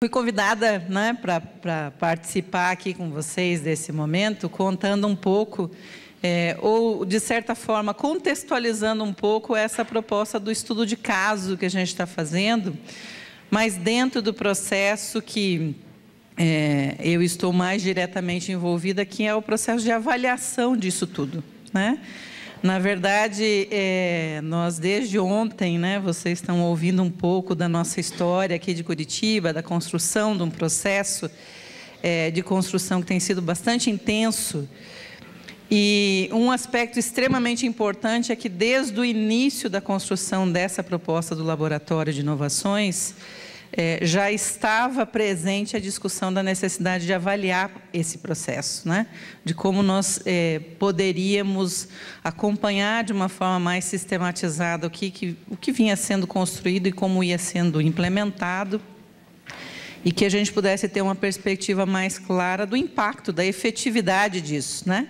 Fui convidada né, para participar aqui com vocês desse momento, contando um pouco, é, ou de certa forma contextualizando um pouco essa proposta do estudo de caso que a gente está fazendo, mas dentro do processo que é, eu estou mais diretamente envolvida, que é o processo de avaliação disso tudo. Né? Na verdade, é, nós desde ontem, né, vocês estão ouvindo um pouco da nossa história aqui de Curitiba, da construção de um processo é, de construção que tem sido bastante intenso. E um aspecto extremamente importante é que desde o início da construção dessa proposta do Laboratório de Inovações, é, já estava presente a discussão da necessidade de avaliar esse processo, né? de como nós é, poderíamos acompanhar de uma forma mais sistematizada o que, que, o que vinha sendo construído e como ia sendo implementado e que a gente pudesse ter uma perspectiva mais clara do impacto, da efetividade disso, né?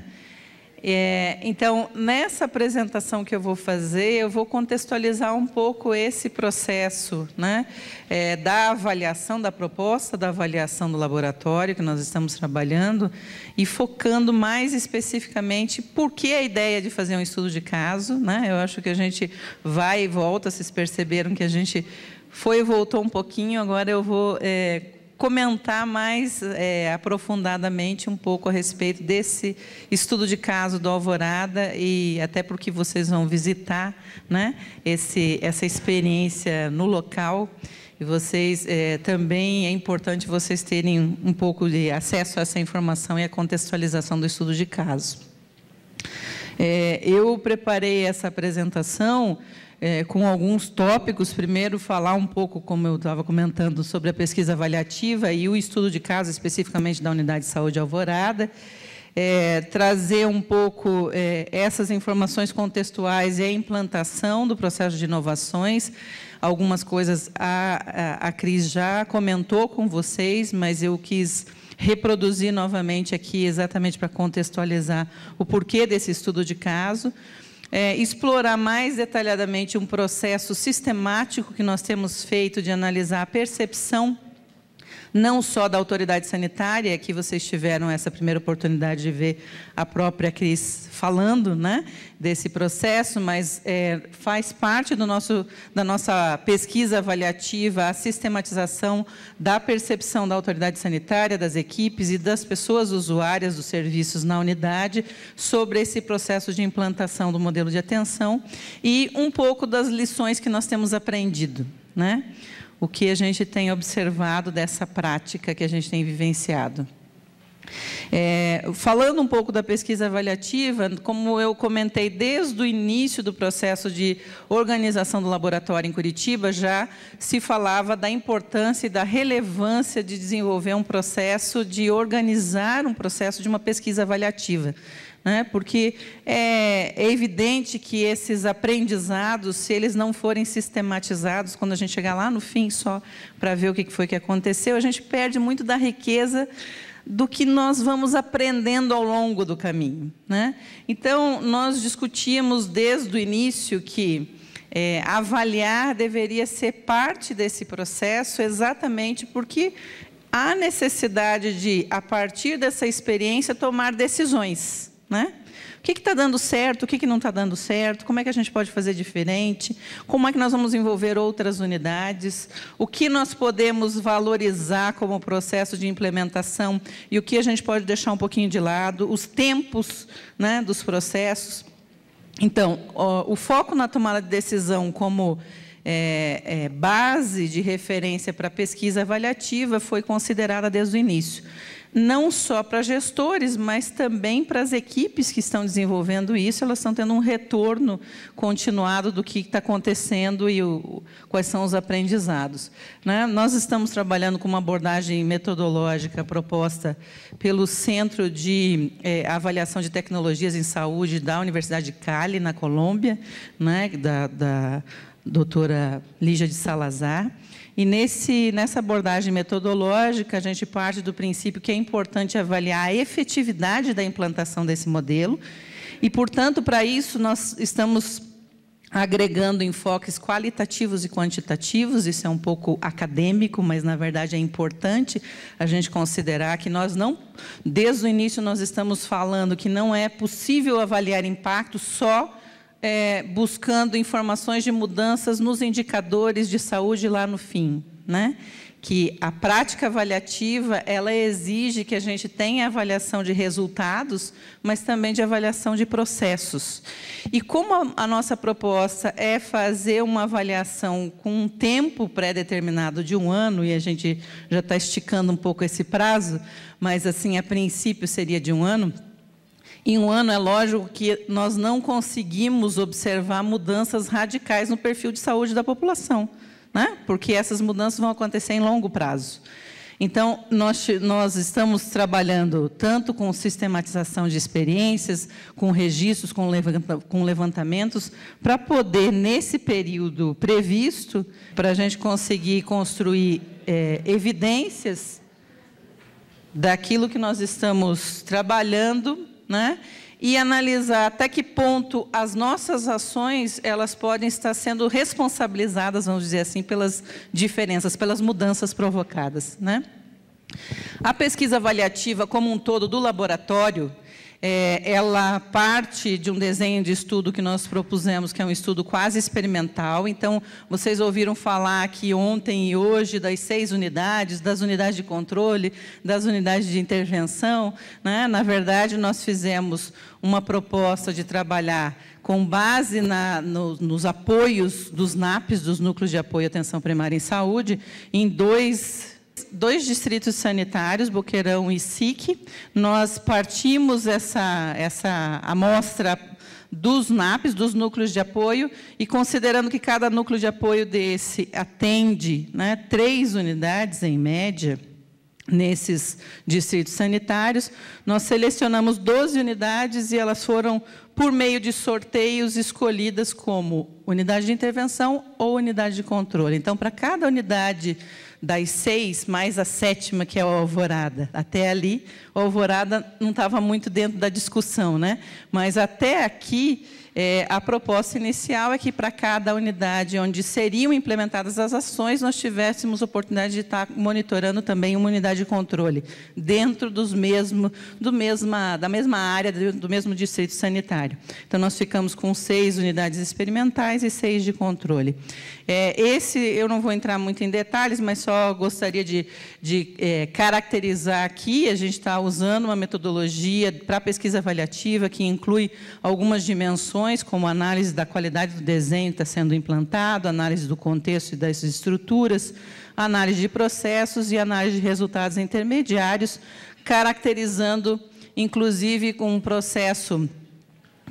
É, então, nessa apresentação que eu vou fazer, eu vou contextualizar um pouco esse processo né, é, da avaliação, da proposta da avaliação do laboratório que nós estamos trabalhando e focando mais especificamente por que a ideia de fazer um estudo de caso. Né, eu acho que a gente vai e volta, vocês perceberam que a gente foi e voltou um pouquinho, agora eu vou é, comentar mais é, aprofundadamente um pouco a respeito desse estudo de caso do Alvorada e até porque vocês vão visitar né, esse, essa experiência no local. E vocês é, também é importante vocês terem um pouco de acesso a essa informação e a contextualização do estudo de caso. É, eu preparei essa apresentação é, com alguns tópicos. Primeiro, falar um pouco, como eu estava comentando, sobre a pesquisa avaliativa e o estudo de caso, especificamente da Unidade de Saúde Alvorada. É, trazer um pouco é, essas informações contextuais e a implantação do processo de inovações. Algumas coisas a, a, a Cris já comentou com vocês, mas eu quis reproduzir novamente aqui, exatamente para contextualizar o porquê desse estudo de caso é, explorar mais detalhadamente um processo sistemático que nós temos feito de analisar a percepção não só da autoridade sanitária, que vocês tiveram essa primeira oportunidade de ver a própria Cris falando né, desse processo, mas é, faz parte do nosso, da nossa pesquisa avaliativa, a sistematização da percepção da autoridade sanitária, das equipes e das pessoas usuárias dos serviços na unidade sobre esse processo de implantação do modelo de atenção e um pouco das lições que nós temos aprendido. Né? o que a gente tem observado dessa prática que a gente tem vivenciado. É, falando um pouco da pesquisa avaliativa, como eu comentei desde o início do processo de organização do laboratório em Curitiba, já se falava da importância e da relevância de desenvolver um processo, de organizar um processo de uma pesquisa avaliativa né? porque é, é evidente que esses aprendizados, se eles não forem sistematizados, quando a gente chegar lá no fim só para ver o que foi que aconteceu, a gente perde muito da riqueza do que nós vamos aprendendo ao longo do caminho. Né? Então, nós discutíamos desde o início que é, avaliar deveria ser parte desse processo, exatamente porque há necessidade de, a partir dessa experiência, tomar decisões. Né? O que está dando certo, o que, que não está dando certo, como é que a gente pode fazer diferente, como é que nós vamos envolver outras unidades, o que nós podemos valorizar como processo de implementação e o que a gente pode deixar um pouquinho de lado, os tempos né, dos processos. Então, o, o foco na tomada de decisão como é, é, base de referência para pesquisa avaliativa foi considerada desde o início não só para gestores, mas também para as equipes que estão desenvolvendo isso, elas estão tendo um retorno continuado do que está acontecendo e o, quais são os aprendizados. Né? Nós estamos trabalhando com uma abordagem metodológica proposta pelo Centro de é, Avaliação de Tecnologias em Saúde da Universidade de Cali, na Colômbia, né? da, da doutora Lígia de Salazar. E nesse, nessa abordagem metodológica, a gente parte do princípio que é importante avaliar a efetividade da implantação desse modelo. E, portanto, para isso, nós estamos agregando enfoques qualitativos e quantitativos, isso é um pouco acadêmico, mas na verdade é importante a gente considerar que nós não, desde o início nós estamos falando que não é possível avaliar impacto só é, buscando informações de mudanças nos indicadores de saúde lá no fim, né? que a prática avaliativa ela exige que a gente tenha avaliação de resultados, mas também de avaliação de processos. E como a, nossa proposta é fazer uma avaliação com um tempo pré-determinado de um ano, e a gente já está esticando um pouco esse prazo, mas assim a princípio seria de um ano em um ano, é lógico que nós não conseguimos observar mudanças radicais no perfil de saúde da população, né? porque essas mudanças vão acontecer em longo prazo. Então, nós, nós, estamos trabalhando tanto com sistematização de experiências, com registros, com, levanta, com levantamentos, para poder, nesse período previsto, para a gente conseguir construir é, evidências daquilo que nós estamos trabalhando né? e analisar até que ponto as nossas ações elas podem estar sendo responsabilizadas, vamos dizer assim, pelas diferenças, pelas mudanças provocadas. Né? A pesquisa avaliativa como um todo do laboratório é, ela parte de um desenho de estudo que nós propusemos, que é um estudo quase experimental. Então, vocês ouviram falar aqui ontem e hoje das seis unidades, das unidades de controle, das unidades de intervenção. Né? Na verdade, nós fizemos uma proposta de trabalhar com base na, no, nos apoios dos NAPs, dos Núcleos de Apoio à Atenção Primária em Saúde, em dois dois distritos sanitários, Boqueirão e SIC. Nós partimos essa, essa amostra dos NAPs, dos núcleos de apoio, e considerando que cada núcleo de apoio desse atende né, três unidades, em média, nesses distritos sanitários, nós selecionamos 12 unidades e elas foram, por meio de sorteios, escolhidas como unidade de intervenção ou unidade de controle. Então, para cada unidade das seis mais a sétima, que é a alvorada. Até ali, a alvorada não estava muito dentro da discussão, né? Mas até aqui é, a proposta inicial é que para cada unidade onde seriam implementadas as ações, nós tivéssemos oportunidade de estar monitorando também uma unidade de controle dentro dos mesmo, do mesma, da mesma área, do mesmo distrito sanitário. Então, nós ficamos com seis unidades experimentais e seis de controle. É, esse, eu não vou entrar muito em detalhes, mas só gostaria de, de é, caracterizar aqui, a gente está usando uma metodologia para pesquisa avaliativa que inclui algumas dimensões questões, como análise da qualidade do desenho que está sendo implantado, análise do contexto e das estruturas, análise de processos e análise de resultados intermediários, caracterizando, inclusive, um processo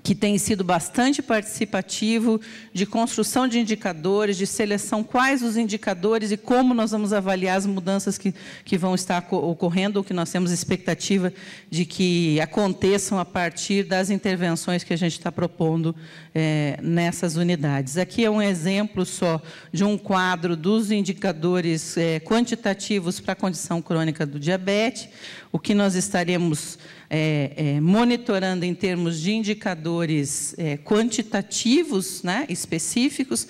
que tem sido bastante participativo, de construção de indicadores, de seleção quais os indicadores e como nós vamos avaliar as mudanças que, que vão estar ocorrendo, ou que nós temos expectativa de que aconteçam a partir das intervenções que a gente está propondo é, nessas unidades. Aqui é um exemplo só de um quadro dos indicadores é, quantitativos para a condição crônica do diabetes, o que nós estaremos é, é, monitorando em termos de indicadores é, quantitativos né, específicos.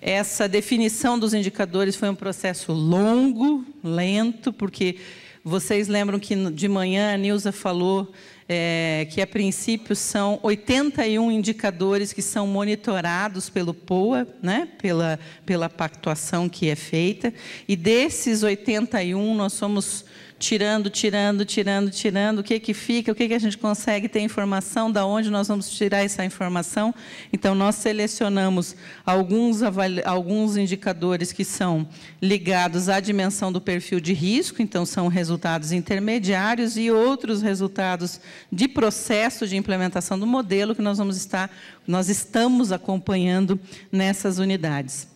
Essa definição dos indicadores foi um processo longo, lento, porque vocês lembram que de manhã a Nilza falou é, que a princípio são 81 indicadores que são monitorados pelo POA, né, pela, pela pactuação que é feita, e desses 81 nós somos tirando, tirando, tirando, tirando, o que que fica, o que que a gente consegue ter informação, da onde nós vamos tirar essa informação. Então, nós selecionamos alguns, alguns indicadores que são ligados à dimensão do perfil de risco, então, são resultados intermediários e outros resultados de processo de implementação do modelo que nós vamos estar, nós estamos acompanhando nessas unidades.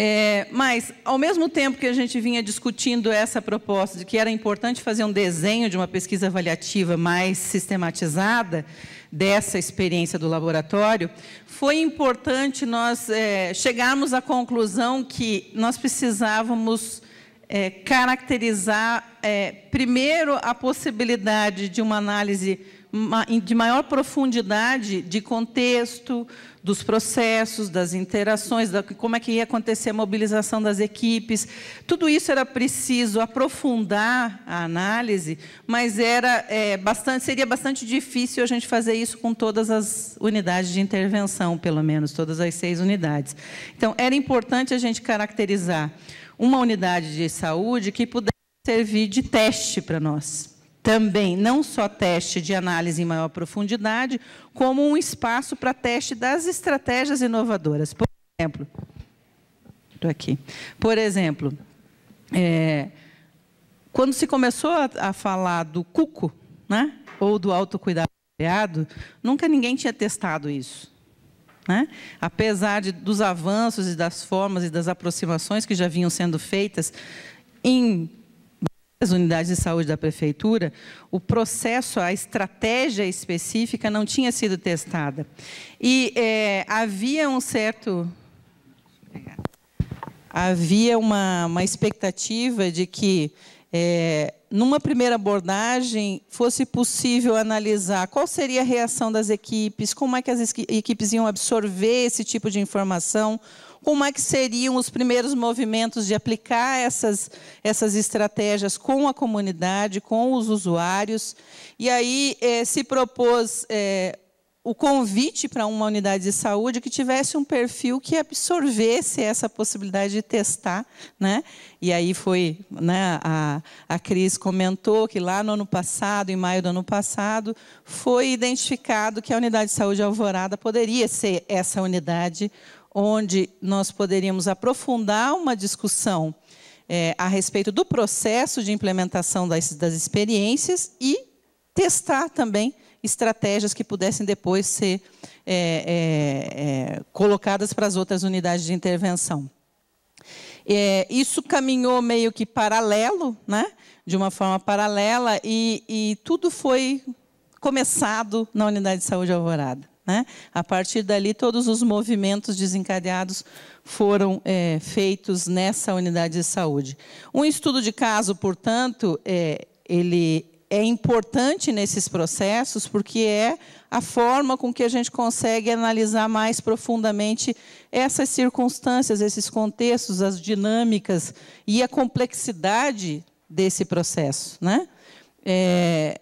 É, mas, ao mesmo tempo que a gente vinha discutindo essa proposta de que era importante fazer um desenho de uma pesquisa avaliativa mais sistematizada dessa experiência do laboratório, foi importante nós é, chegarmos à conclusão que nós precisávamos é, caracterizar, é, primeiro, a possibilidade de uma análise de maior profundidade de contexto, dos processos, das interações, da, como é que ia acontecer a mobilização das equipes. Tudo isso era preciso aprofundar a análise, mas era é, bastante, seria bastante difícil a gente fazer isso com todas as unidades de intervenção, pelo menos todas as seis unidades. Então, era importante a gente caracterizar uma unidade de saúde que pudesse servir de teste para nós também não só teste de análise em maior profundidade, como um espaço para teste das estratégias inovadoras. Por exemplo, estou aqui. Por exemplo, é, quando se começou a, a falar do cuco, né, ou do autocuidado criado, nunca ninguém tinha testado isso. Né? Apesar de, dos avanços e das formas e das aproximações que já vinham sendo feitas em as unidades de saúde da prefeitura, o processo, a estratégia específica não tinha sido testada. E é, havia um certo. Havia uma, uma expectativa de que, é, numa primeira abordagem, fosse possível analisar qual seria a reação das equipes, como é que as equipes iam absorver esse tipo de informação, como é que seriam os primeiros movimentos de aplicar essas, essas estratégias com a comunidade, com os usuários. E aí eh, se propôs eh, o convite para uma unidade de saúde que tivesse um perfil que absorvesse essa possibilidade de testar. Né? E aí foi, né, a, a Cris comentou que lá no ano passado, em maio do ano passado, foi identificado que a unidade de saúde Alvorada poderia ser essa unidade onde nós poderíamos aprofundar uma discussão é, a respeito do processo de implementação das, das experiências e testar também estratégias que pudessem depois ser é, é, é colocadas para as outras unidades de intervenção. É, isso caminhou meio que paralelo, né? de uma forma paralela, e, e tudo foi começado na unidade de saúde Alvorada. Né? A partir dali, todos os movimentos desencadeados foram é, feitos nessa unidade de saúde. Um estudo de caso, portanto, é, ele é importante nesses processos porque é a forma com que a gente consegue analisar mais profundamente essas circunstâncias, esses contextos, as dinâmicas e a complexidade desse processo, né? É,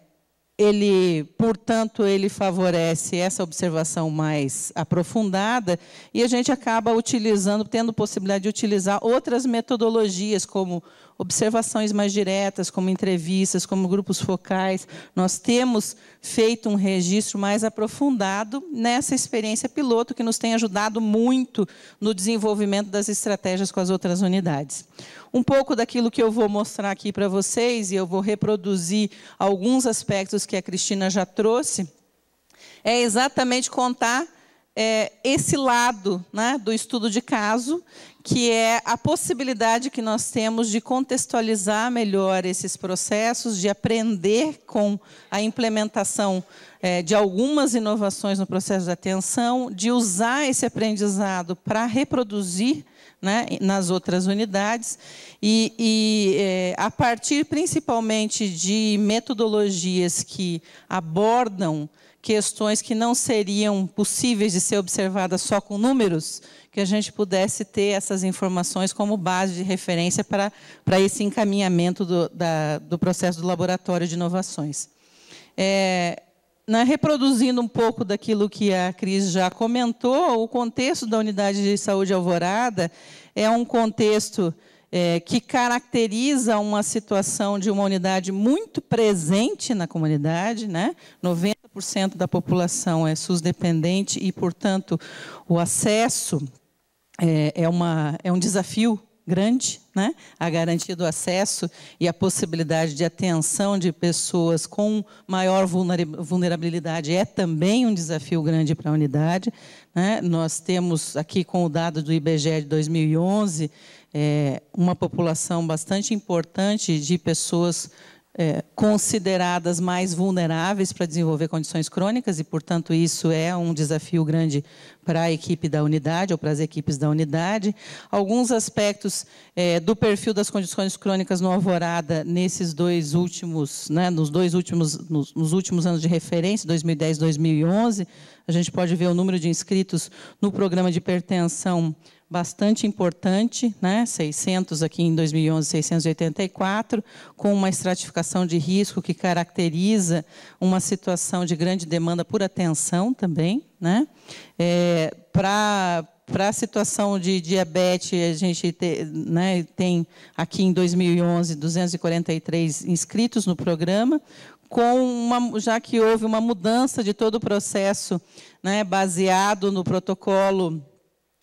ele, portanto, ele favorece essa observação mais aprofundada e a gente acaba utilizando, tendo possibilidade de utilizar outras metodologias, como observações mais diretas, como entrevistas, como grupos focais. Nós temos feito um registro mais aprofundado nessa experiência piloto, que nos tem ajudado muito no desenvolvimento das estratégias com as outras unidades. Um pouco daquilo que eu vou mostrar aqui para vocês, e eu vou reproduzir alguns aspectos que a Cristina já trouxe, é exatamente contar é, esse lado né, do estudo de caso, que é a possibilidade que nós temos de contextualizar melhor esses processos, de aprender com a implementação é, de algumas inovações no processo de atenção, de usar esse aprendizado para reproduzir né, nas outras unidades, e, e é, a partir principalmente de metodologias que abordam questões que não seriam possíveis de ser observadas só com números, que a gente pudesse ter essas informações como base de referência para, para esse encaminhamento do, da, do processo do laboratório de inovações. É, na, né, reproduzindo um pouco daquilo que a Cris já comentou, o contexto da unidade de saúde Alvorada é um contexto é, que caracteriza uma situação de uma unidade muito presente na comunidade, né? 90 40% da população é SUS dependente e, portanto, o acesso é, é, uma, é um desafio grande, né? a garantia do acesso e a possibilidade de atenção de pessoas com maior vulnerabilidade é também um desafio grande para a unidade. Né? Nós temos aqui, com o dado do IBGE de 2011, é, uma população bastante importante de pessoas é, consideradas mais vulneráveis para desenvolver condições crônicas e, portanto, isso é um desafio grande para a equipe da unidade ou para as equipes da unidade. Alguns aspectos é, do perfil das condições crônicas no Alvorada nesses dois últimos, né, nos dois últimos, nos, nos últimos anos de referência, 2010, 2011, a gente pode ver o número de inscritos no programa de hipertensão bastante importante, né? 600 aqui em 2011, 684, com uma estratificação de risco que caracteriza uma situação de grande demanda por atenção também, né? É, para para a situação de diabetes, a gente te, né, tem aqui em 2011 243 inscritos no programa, com uma, já que houve uma mudança de todo o processo né, baseado no protocolo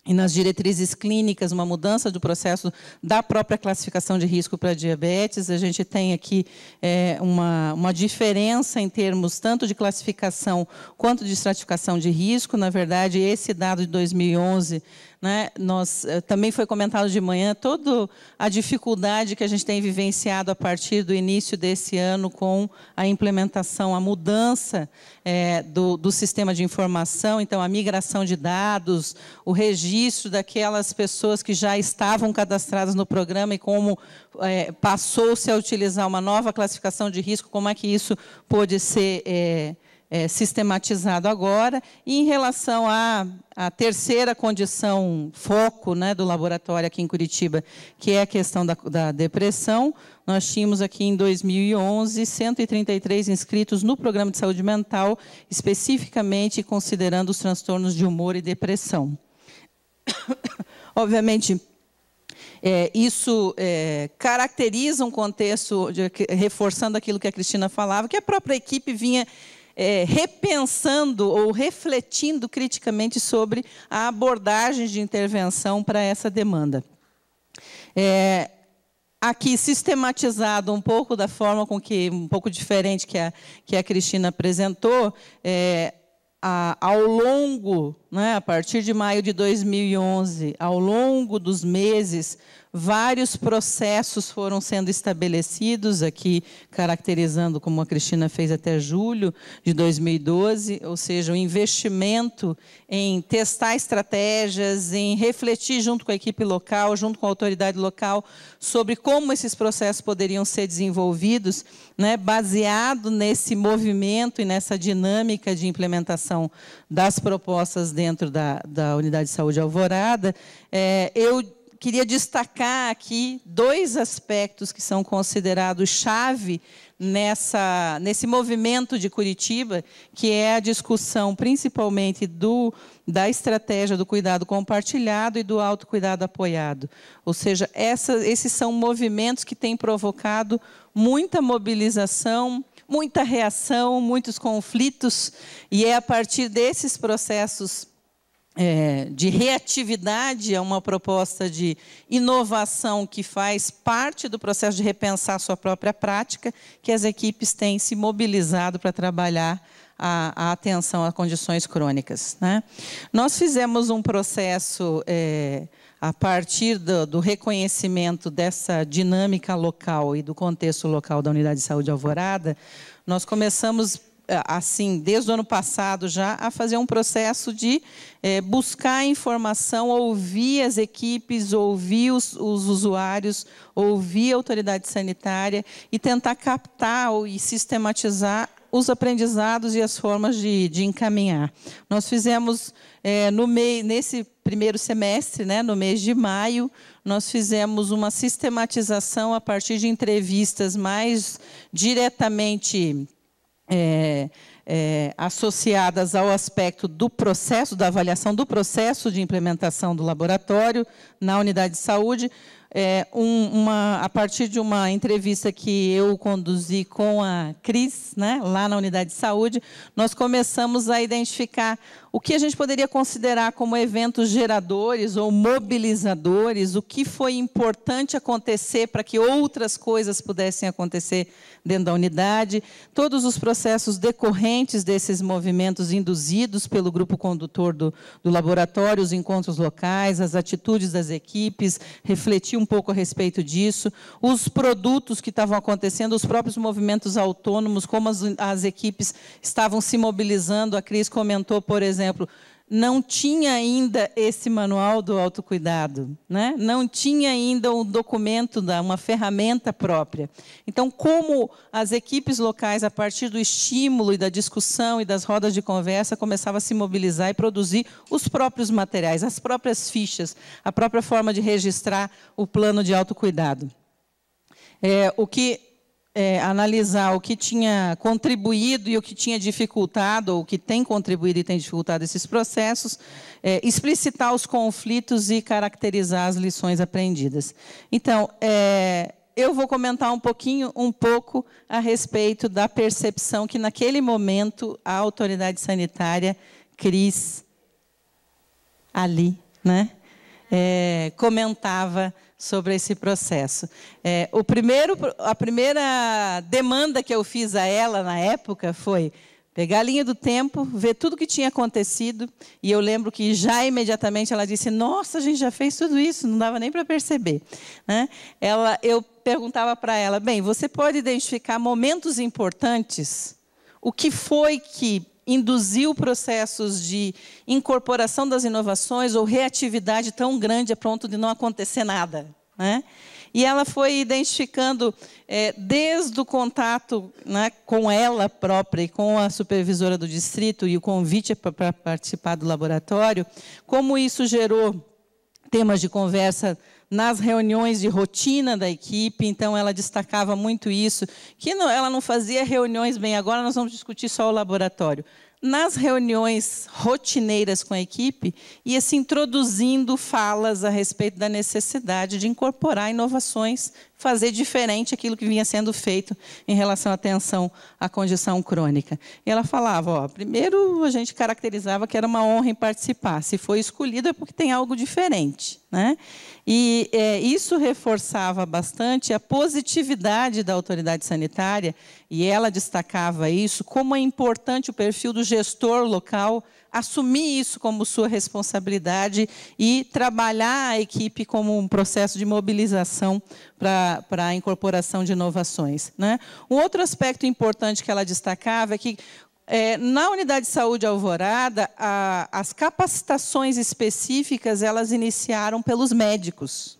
e nas diretrizes clínicas, uma mudança do processo da própria classificação de risco para diabetes. A gente tem aqui é, uma, uma diferença em termos tanto de classificação quanto de estratificação de risco. Na verdade, esse dado de 2011 né? Nós eh, também foi comentado de manhã toda a dificuldade que a gente tem vivenciado a partir do início desse ano com a implementação, a mudança é, do, do, sistema de informação, então a migração de dados, o registro daquelas pessoas que já estavam cadastradas no programa e como é, passou-se a utilizar uma nova classificação de risco, como é que isso pode ser é, é, sistematizado agora. E em relação à, à terceira condição, foco né, do laboratório aqui em Curitiba, que é a questão da, da depressão, nós tínhamos aqui em 2011 133 inscritos no programa de saúde mental, especificamente considerando os transtornos de humor e depressão. Obviamente, é, isso é, caracteriza um contexto, de, reforçando aquilo que a Cristina falava, que a própria equipe vinha é, repensando ou refletindo criticamente sobre a abordagem de intervenção para essa demanda. É, aqui sistematizado um pouco da forma com que um pouco diferente que a que a Cristina apresentou é, a, ao longo, né, a partir de maio de 2011, ao longo dos meses Vários processos foram sendo estabelecidos aqui, caracterizando como a Cristina fez até julho de 2012, ou seja, o investimento em testar estratégias, em refletir junto com a equipe local, junto com a autoridade local, sobre como esses processos poderiam ser desenvolvidos, né, baseado nesse movimento e nessa dinâmica de implementação das propostas dentro da, da unidade de saúde Alvorada. É, eu queria destacar aqui dois aspectos que são considerados chave nessa, nesse movimento de Curitiba, que é a discussão principalmente do, da estratégia do cuidado compartilhado e do autocuidado apoiado. Ou seja, essa, esses são movimentos que têm provocado muita mobilização, muita reação, muitos conflitos, e é a partir desses processos é, de reatividade, é uma proposta de inovação que faz parte do processo de repensar sua própria prática, que as equipes têm se mobilizado para trabalhar a, a, atenção a condições crônicas. Né? Nós fizemos um processo é, a partir do, do, reconhecimento dessa dinâmica local e do contexto local da Unidade de Saúde Alvorada, nós começamos eh, assim, desde o ano passado já, a fazer um processo de é, buscar informação, ouvir as equipes, ouvir os, os, usuários, ouvir a autoridade sanitária e tentar captar e sistematizar os aprendizados e as formas de, de encaminhar. Nós fizemos, é, no mei, nesse primeiro semestre, né, no mês de maio, nós fizemos uma sistematização a partir de entrevistas mais diretamente é, é, associadas ao aspecto do processo, da avaliação do processo de implementação do laboratório na unidade de saúde, é, um, uma, a partir de uma entrevista que eu conduzi com a Cris, né, lá na unidade de saúde, nós começamos a identificar o que a gente poderia considerar como eventos geradores ou mobilizadores, o que foi importante acontecer para que outras coisas pudessem acontecer dentro da unidade, todos os processos decorrentes desses movimentos induzidos pelo grupo condutor do, do laboratório, os encontros locais, as atitudes das equipes, refletir um um pouco a respeito disso, os produtos que estavam acontecendo, os próprios movimentos autônomos, como as, as equipes estavam se mobilizando. A Cris comentou, por exemplo, não tinha ainda esse manual do autocuidado, né? não tinha ainda um documento, uma ferramenta própria. Então, como as equipes locais, a partir do estímulo e da discussão e das rodas de conversa, começavam a se mobilizar e produzir os próprios materiais, as próprias fichas, a própria forma de registrar o plano de autocuidado. É, o que é, analisar o que tinha contribuído e o que tinha dificultado, ou o que tem contribuído e tem dificultado esses processos, é, explicitar os conflitos e caracterizar as lições aprendidas. Então, é, eu vou comentar um pouquinho, um pouco a respeito da percepção que naquele momento a autoridade sanitária Cris ali, né, é, comentava sobre esse processo. É, o primeiro, a primeira demanda que eu fiz a ela na época foi pegar a linha do tempo, ver tudo o que tinha acontecido, e eu lembro que já imediatamente ela disse: Nossa, a gente já fez tudo isso, não dava nem para perceber. Né? Ela, eu perguntava para ela: Bem, você pode identificar momentos importantes? O que foi que induziu processos de incorporação das inovações ou reatividade tão grande a ponto de não acontecer nada. Né? E ela foi identificando, é, desde o contato né, com ela própria e com a supervisora do distrito e o convite para participar do laboratório, como isso gerou temas de conversa nas reuniões de rotina da equipe, então ela destacava muito isso, que não, ela não fazia reuniões bem, agora nós vamos discutir só o laboratório nas reuniões rotineiras com a equipe, ia se introduzindo falas a respeito da necessidade de incorporar inovações, fazer diferente aquilo que vinha sendo feito em relação à atenção à condição crônica. E ela falava: ó, primeiro a gente caracterizava que era uma honra em participar, se foi escolhida é porque tem algo diferente. Né? E é, isso reforçava bastante a positividade da autoridade sanitária e ela destacava isso, como é importante o perfil do gestor local assumir isso como sua responsabilidade e trabalhar a equipe como um processo de mobilização para a incorporação de inovações. Né? Um outro aspecto importante que ela destacava é que é, na unidade de saúde Alvorada, a, as capacitações específicas elas iniciaram pelos médicos.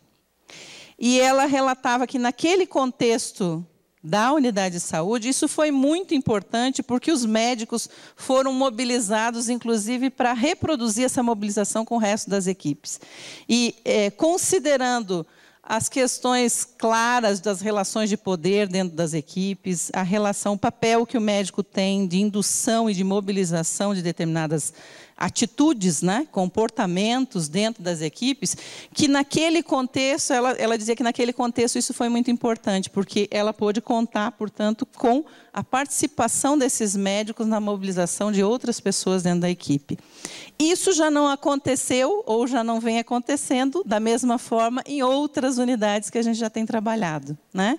E ela relatava que naquele contexto da unidade de saúde. Isso foi muito importante porque os médicos foram mobilizados, inclusive, para reproduzir essa mobilização com o resto das equipes. E é, considerando as questões claras das relações de poder dentro das equipes, a relação, o papel que o médico tem de indução e de mobilização de determinadas atitudes, né, comportamentos dentro das equipes, que naquele contexto, ela, ela dizia que naquele contexto isso foi muito importante, porque ela pôde contar, portanto, com a participação desses médicos na mobilização de outras pessoas dentro da equipe. Isso já não aconteceu ou já não vem acontecendo da mesma forma em outras unidades que a gente já tem trabalhado, né?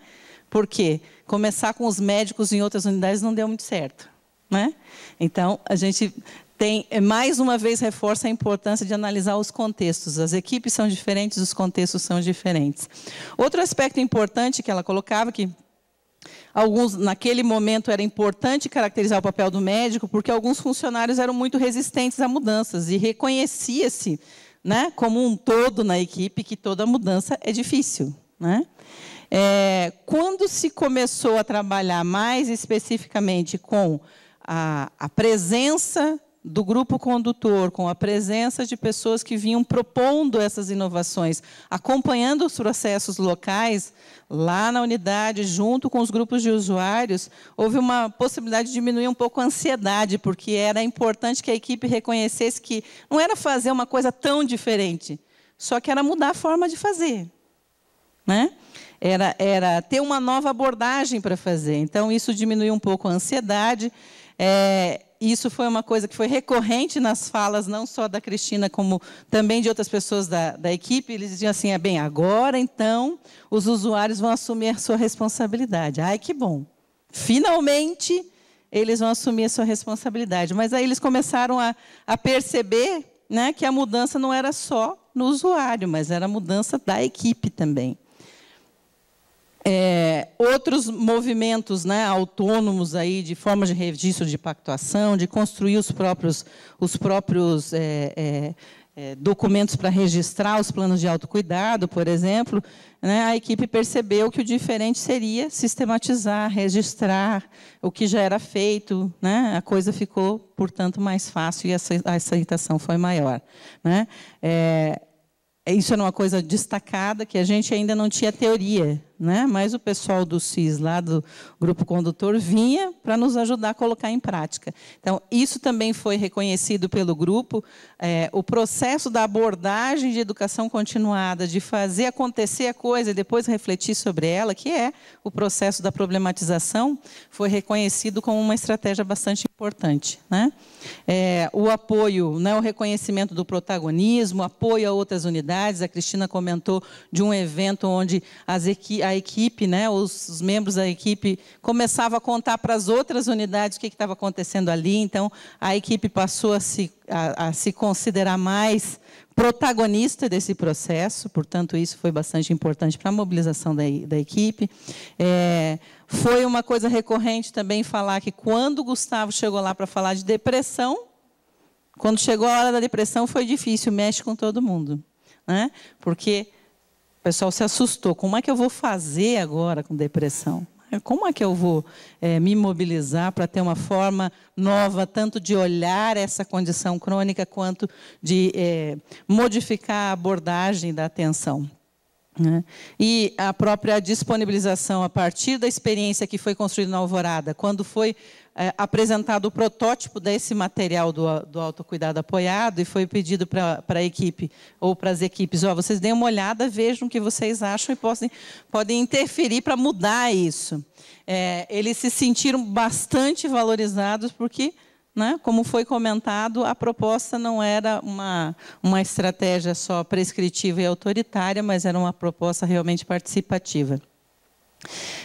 Porque começar com os médicos em outras unidades não deu muito certo. Né? Então, a gente tem, é, mais uma vez reforça a importância de analisar os contextos. As equipes são diferentes, os contextos são diferentes. Outro aspecto importante que ela colocava, que alguns naquele momento era importante caracterizar o papel do médico, porque alguns funcionários eram muito resistentes a mudanças e reconhecia-se, né, como um todo na equipe que toda mudança é difícil, né? É, quando se começou a trabalhar mais especificamente com a, a presença do grupo condutor, com a presença de pessoas que vinham propondo essas inovações, acompanhando os processos locais, lá na unidade, junto com os grupos de usuários, houve uma possibilidade de diminuir um pouco a ansiedade, porque era importante que a equipe reconhecesse que não era fazer uma coisa tão diferente, só que era mudar a forma de fazer. Né? Era, era ter uma nova abordagem para fazer. Então, isso diminuiu um pouco a ansiedade. É, isso foi uma coisa que foi recorrente nas falas, não só da Cristina, como também de outras pessoas da, da equipe. Eles diziam assim: é bem, agora então os usuários vão assumir a sua responsabilidade. Ai, que bom! Finalmente eles vão assumir a sua responsabilidade. Mas aí eles começaram a, a perceber né, que a mudança não era só no usuário, mas era a mudança da equipe também é, outros movimentos né, autônomos aí de forma de registro de pactuação, de construir os próprios, os próprios é, é, é, documentos para registrar os planos de autocuidado, por exemplo, né, a equipe percebeu que o diferente seria sistematizar, registrar o que já era feito. Né, a coisa ficou, portanto, mais fácil e a aceitação foi maior. Né. É, isso era uma coisa destacada que a gente ainda não tinha teoria né? mas o pessoal do CIS, lá do grupo condutor, vinha para nos ajudar a colocar em prática. Então, isso também foi reconhecido pelo grupo, é, o processo da abordagem de educação continuada, de fazer acontecer a coisa e depois refletir sobre ela, que é o processo da problematização, foi reconhecido como uma estratégia bastante importante. Né? É, o apoio, né, o reconhecimento do protagonismo, apoio a outras unidades. A Cristina comentou de um evento onde as equi a equipe, né, os, os membros da equipe, começava a contar para as outras unidades o que estava acontecendo ali. Então, a equipe passou a se, a, a se considerar mais protagonista desse processo, portanto, isso foi bastante importante para a mobilização da, da equipe. É, foi uma coisa recorrente também falar que quando o Gustavo chegou lá para falar de depressão, quando chegou a hora da depressão foi difícil, mexe com todo mundo, né? porque o pessoal se assustou. Como é que eu vou fazer agora com depressão? É, como é que eu vou é, me mobilizar para ter uma forma nova, tanto de olhar essa condição crônica, quanto de é, modificar a abordagem da atenção? Né? E a própria disponibilização a partir da experiência que foi construída na Alvorada, quando foi é, apresentado o protótipo desse material do, do autocuidado apoiado e foi pedido para a equipe ou para as equipes, ó, oh, vocês deem uma olhada, vejam o que vocês acham e possam, podem interferir para mudar isso. É, eles se sentiram bastante valorizados porque né, como foi comentado, a proposta não era uma, uma estratégia só prescritiva e autoritária, mas era uma proposta realmente participativa.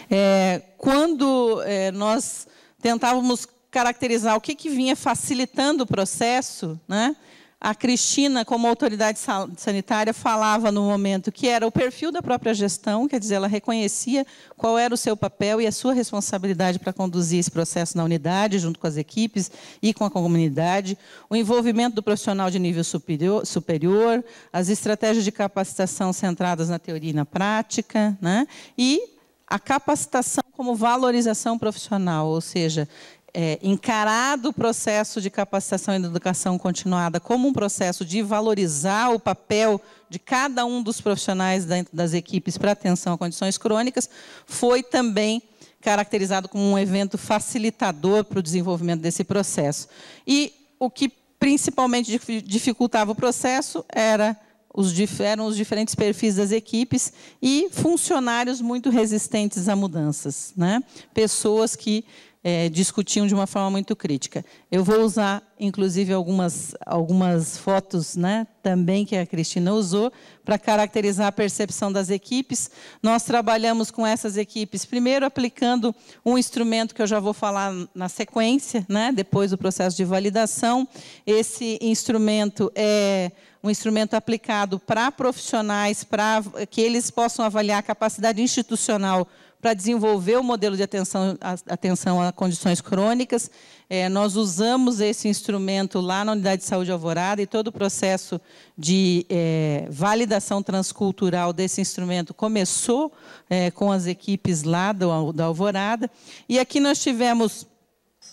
É, quando é, nós tentávamos caracterizar o que, que vinha facilitando o processo, né? a Cristina, como autoridade sanitária, falava no momento que era o perfil da própria gestão, quer dizer, ela reconhecia qual era o seu papel e a sua responsabilidade para conduzir esse processo na unidade, junto com as equipes e com a comunidade, o envolvimento do profissional de nível superior, superior as estratégias de capacitação centradas na teoria e na prática, né? e a capacitação como valorização profissional, ou seja, é, encarado o processo de capacitação e de educação continuada como um processo de valorizar o papel de cada um dos profissionais dentro das equipes para atenção a condições crônicas, foi também caracterizado como um evento facilitador para o desenvolvimento desse processo. E o que principalmente dificultava o processo era os, eram os diferentes perfis das equipes e funcionários muito resistentes a mudanças, né? pessoas que é, discutiam de uma forma muito crítica. Eu vou usar, inclusive, algumas, algumas fotos né, também que a Cristina usou para caracterizar a percepção das equipes. Nós trabalhamos com essas equipes, primeiro aplicando um instrumento que eu já vou falar na sequência, né? depois do processo de validação. Esse instrumento é um instrumento aplicado para profissionais, para que eles possam avaliar a capacidade institucional para desenvolver o modelo de atenção, a, atenção a condições crônicas. É, nós usamos esse instrumento lá na Unidade de Saúde Alvorada e todo o processo de é, validação transcultural desse instrumento começou é, com as equipes lá do, da Alvorada. E aqui nós tivemos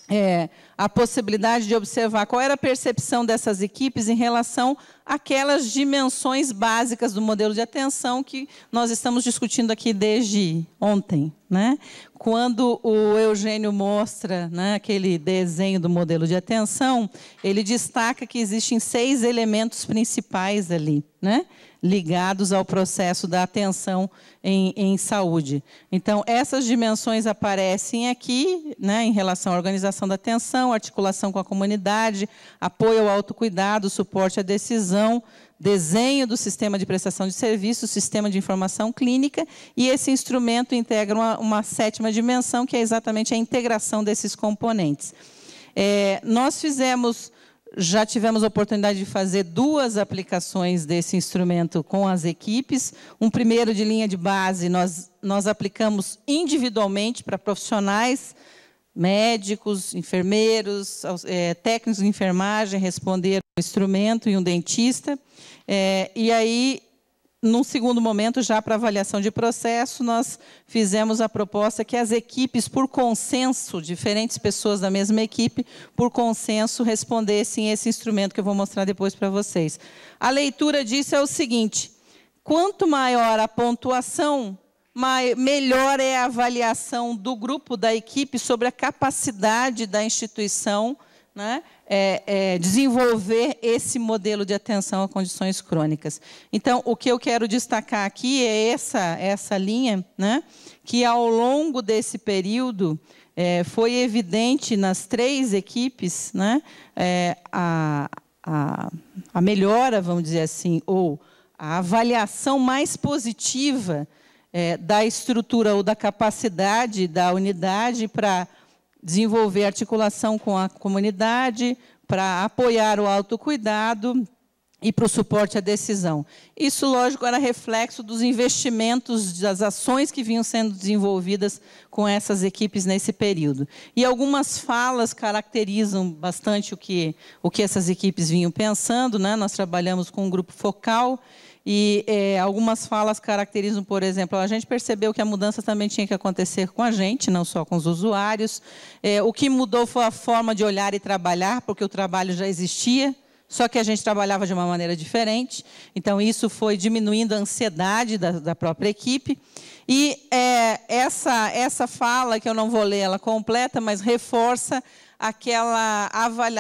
é, a possibilidade de observar qual era a percepção dessas equipes em relação àquelas dimensões básicas do modelo de atenção que nós estamos discutindo aqui desde ontem. Né? Quando o Eugênio mostra né, aquele desenho do modelo de atenção, ele destaca que existem seis elementos principais ali. Né? ligados ao processo da atenção em, em saúde. Então, essas dimensões aparecem aqui, né, em relação à organização da atenção, articulação com a comunidade, apoio ao autocuidado, suporte à decisão, desenho do sistema de prestação de serviços, sistema de informação clínica, e esse instrumento integra uma, uma sétima dimensão, que é exatamente a integração desses componentes. É, nós fizemos já tivemos a oportunidade de fazer duas aplicações desse instrumento com as equipes. Um primeiro de linha de base, nós, nós aplicamos individualmente para profissionais, médicos, enfermeiros, é, técnicos de enfermagem responderam o instrumento e um dentista. É, e aí num segundo momento, já para avaliação de processo, nós fizemos a proposta que as equipes, por consenso, diferentes pessoas da mesma equipe, por consenso, respondessem esse instrumento que eu vou mostrar depois para vocês. A leitura disso é o seguinte: quanto maior a pontuação, melhor é a avaliação do grupo, da equipe, sobre a capacidade da instituição né, é, é, desenvolver esse modelo de atenção a condições crônicas. Então, o que eu quero destacar aqui é essa, essa linha, né, que ao longo desse período é, foi evidente nas três equipes né, é, a, a, a melhora, vamos dizer assim, ou a avaliação mais positiva é, da estrutura ou da capacidade da unidade para desenvolver articulação com a comunidade para apoiar o autocuidado e para o suporte à decisão. Isso, lógico, era reflexo dos investimentos, das ações que vinham sendo desenvolvidas com essas equipes nesse período. E algumas falas caracterizam bastante o que, o que essas equipes vinham pensando. Né? Nós trabalhamos com um grupo focal e é, algumas falas caracterizam, por exemplo, a gente percebeu que a mudança também tinha que acontecer com a gente, não só com os usuários. É, o que mudou foi a forma de olhar e trabalhar, porque o trabalho já existia. Só que a gente trabalhava de uma maneira diferente, então isso foi diminuindo a ansiedade da, da própria equipe. E é, essa, essa fala, que eu não vou ler ela completa, mas reforça aquela,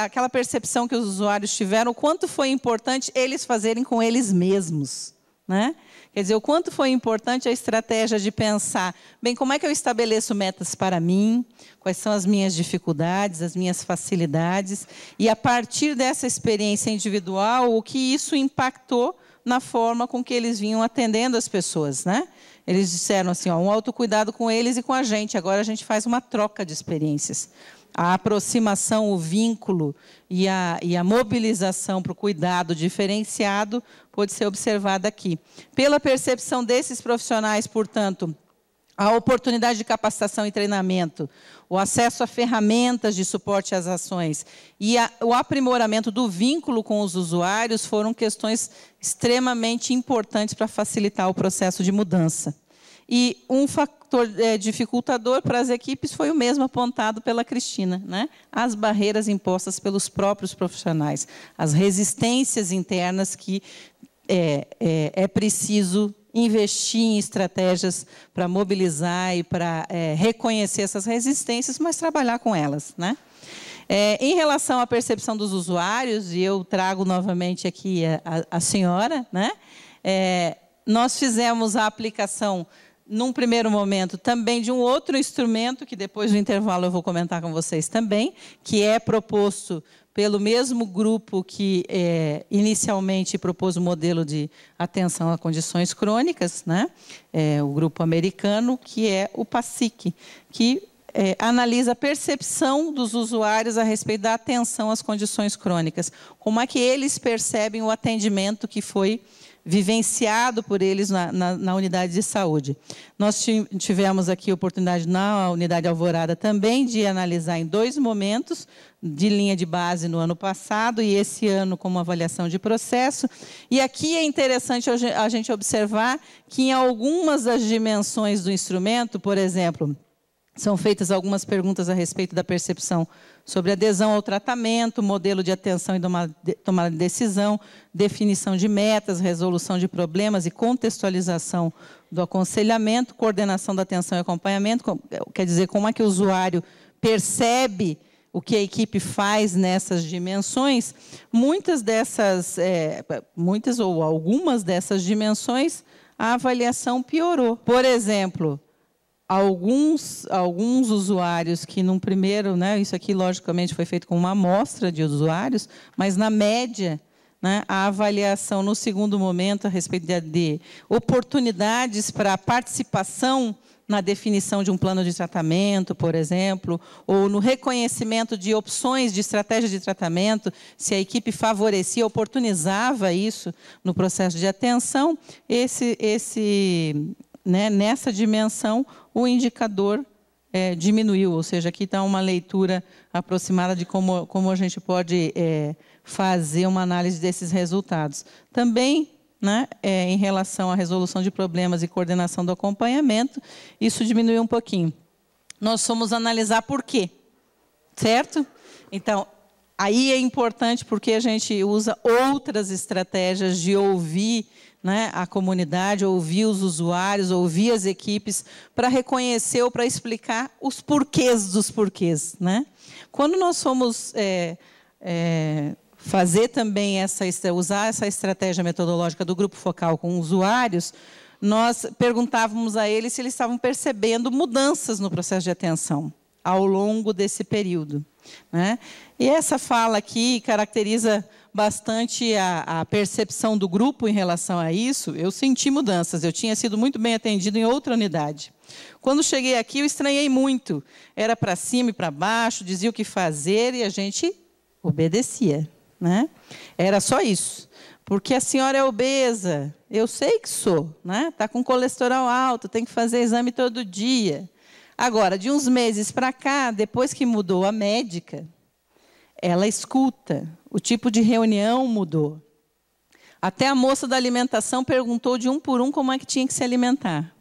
aquela percepção que os usuários tiveram, o quanto foi importante eles fazerem com eles mesmos. Né? Quer dizer, o quanto foi importante a estratégia de pensar, bem, como é que eu estabeleço metas para mim, quais são as minhas dificuldades, as minhas facilidades, e a partir dessa experiência individual, o que isso impactou na forma com que eles vinham atendendo as pessoas, né? Eles disseram assim, ó, um autocuidado com eles e com a gente, agora a gente faz uma troca de experiências a aproximação, o vínculo e a, e a mobilização para o cuidado diferenciado pode ser observada aqui. Pela percepção desses profissionais, portanto, a oportunidade de capacitação e treinamento, o acesso a ferramentas de suporte às ações e a, o aprimoramento do vínculo com os usuários foram questões extremamente importantes para facilitar o processo de mudança. E um fator é, dificultador para as equipes foi o mesmo apontado pela Cristina, né? as barreiras impostas pelos próprios profissionais, as resistências internas que é, é, é preciso investir em estratégias para mobilizar e para é, reconhecer essas resistências, mas trabalhar com elas. Né? É, em relação à percepção dos usuários, e eu trago novamente aqui a, a, a senhora, né? É, nós fizemos a aplicação num primeiro momento, também de um outro instrumento, que depois do intervalo eu vou comentar com vocês também, que é proposto pelo mesmo grupo que é, inicialmente propôs o modelo de atenção a condições crônicas, né? É, o grupo americano, que é o PASIC, que é, analisa a percepção dos usuários a respeito da atenção às condições crônicas. Como é que eles percebem o atendimento que foi vivenciado por eles na, na, na unidade de saúde. Nós tivemos aqui oportunidade na unidade Alvorada também de analisar em dois momentos de linha de base no ano passado e esse ano com uma avaliação de processo. E aqui é interessante a gente observar que em algumas das dimensões do instrumento, por exemplo, são feitas algumas perguntas a respeito da percepção sobre adesão ao tratamento, modelo de atenção e tomada de decisão, definição de metas, resolução de problemas e contextualização do aconselhamento, coordenação da atenção e acompanhamento, é, quer dizer, como é que o usuário percebe o que a equipe faz nessas dimensões, muitas dessas, é, muitas ou algumas dessas dimensões, a avaliação piorou. Por exemplo, alguns, alguns usuários que, num primeiro, né, isso aqui, logicamente, foi feito com uma amostra de usuários, mas, na média, né, a avaliação no segundo momento a respeito de, de oportunidades para participação na definição de um plano de tratamento, por exemplo, ou no reconhecimento de opções de estratégia de tratamento, se a equipe favorecia, oportunizava isso no processo de atenção, esse, esse, né, nessa dimensão, o indicador é, diminuiu. Ou seja, aqui está uma leitura aproximada de como, como a gente pode é, fazer uma análise desses resultados. Também né, é, em relação à resolução de problemas e coordenação do acompanhamento, isso diminuiu um pouquinho. Nós fomos analisar por quê, certo? Então, aí é importante porque a gente usa outras estratégias de ouvir né, a comunidade, ouvir os usuários, ouvir as equipes, para reconhecer ou para explicar os porquês dos porquês. Né? Quando nós fomos é, é, fazer também essa, usar essa estratégia metodológica do grupo focal com usuários, nós perguntávamos a eles se eles estavam percebendo mudanças no processo de atenção ao longo desse período. Né? E essa fala aqui caracteriza bastante a, a, percepção do grupo em relação a isso, eu senti mudanças. Eu tinha sido muito bem atendido em outra unidade. Quando cheguei aqui, eu estranhei muito. Era para cima e para baixo, dizia o que fazer e a gente obedecia. Né? Era só isso. Porque a senhora é obesa, eu sei que sou, né? Tá com colesterol alto, tem que fazer exame todo dia. Agora, de uns meses para cá, depois que mudou a médica, ela escuta o tipo de reunião mudou. Até a moça da alimentação perguntou de um por um como é que tinha que se alimentar.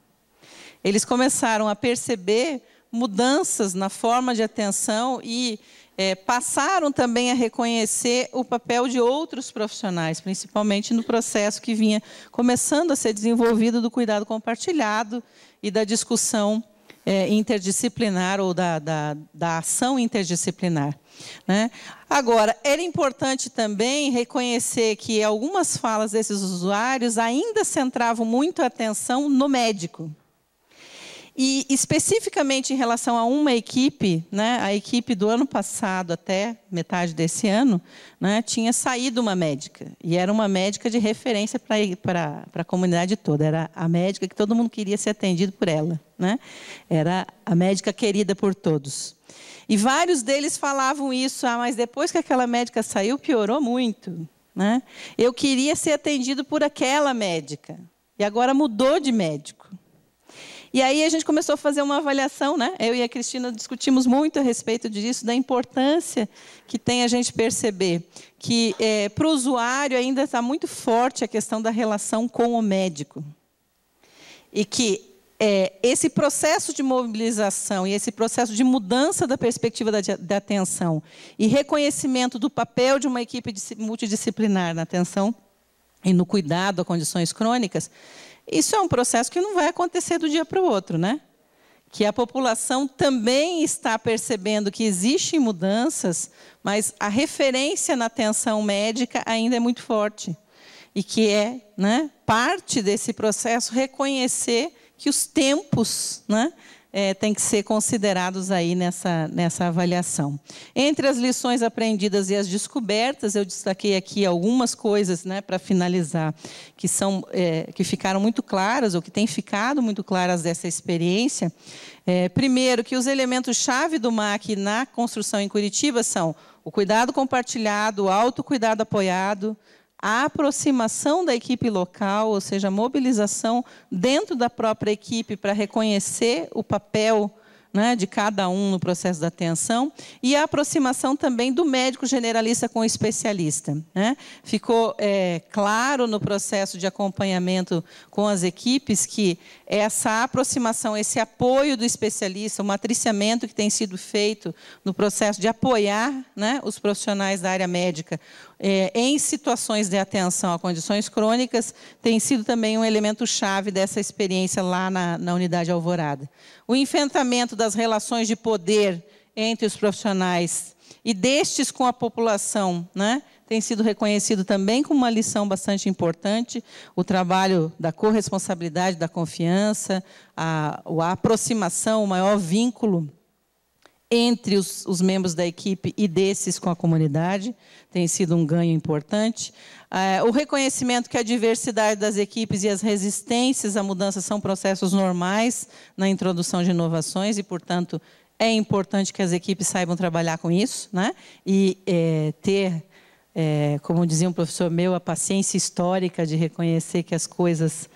Eles começaram a perceber mudanças na forma de atenção e é, passaram também a reconhecer o papel de outros profissionais, principalmente no processo que vinha começando a ser desenvolvido do cuidado compartilhado e da discussão é, interdisciplinar ou da, da, da ação interdisciplinar. Né? Agora, era importante também reconhecer que algumas falas desses usuários ainda centravam muito a atenção no médico. E especificamente em relação a uma equipe, né, a equipe do ano passado até metade desse ano, né, tinha saído uma médica. E era uma médica de referência para a comunidade toda. Era a médica que todo mundo queria ser atendido por ela. Né? Era a médica querida por todos. E vários deles falavam isso, ah, mas depois que aquela médica saiu, piorou muito. Né? Eu queria ser atendido por aquela médica. E agora mudou de médico. E aí a gente começou a fazer uma avaliação, né? Eu e a Cristina discutimos muito a respeito disso, da importância que tem a gente perceber que é, para o usuário ainda está muito forte a questão da relação com o médico. E que é, esse processo de mobilização e esse processo de mudança da perspectiva da, da atenção e reconhecimento do papel de uma equipe multidisciplinar na atenção e no cuidado a condições crônicas isso é um processo que não vai acontecer do dia para o outro, né? Que a população também está percebendo que existem mudanças, mas a referência na atenção médica ainda é muito forte. E que é né, parte desse processo reconhecer que os tempos né, é, têm que ser considerados aí nessa, nessa avaliação. Entre as lições aprendidas e as descobertas, eu destaquei aqui algumas coisas né, para finalizar, que, são, é, que ficaram muito claras, ou que têm ficado muito claras dessa experiência. É, primeiro, que os elementos-chave do MAC na construção em Curitiba são o cuidado compartilhado, o autocuidado apoiado, a aproximação da equipe local, ou seja, a mobilização dentro da própria equipe para reconhecer o papel né, de cada um no processo da atenção, e a aproximação também do médico generalista com o especialista. Né? Ficou é, claro no processo de acompanhamento com as equipes que essa aproximação, esse apoio do especialista, o matriciamento que tem sido feito no processo de apoiar né, os profissionais da área médica é, em situações de atenção a condições crônicas tem sido também um elemento chave dessa experiência lá na, na unidade Alvorada. O enfrentamento das relações de poder entre os profissionais e destes com a população, né? tem sido reconhecido também como uma lição bastante importante, o trabalho da corresponsabilidade, da confiança, a, a aproximação, o maior vínculo entre os, os, membros da equipe e desses com a comunidade. Tem sido um ganho importante. É, o reconhecimento que a diversidade das equipes e as resistências à mudança são processos normais na introdução de inovações e, portanto, é importante que as equipes saibam trabalhar com isso né? e é, ter, é, como dizia um professor meu, a paciência histórica de reconhecer que as coisas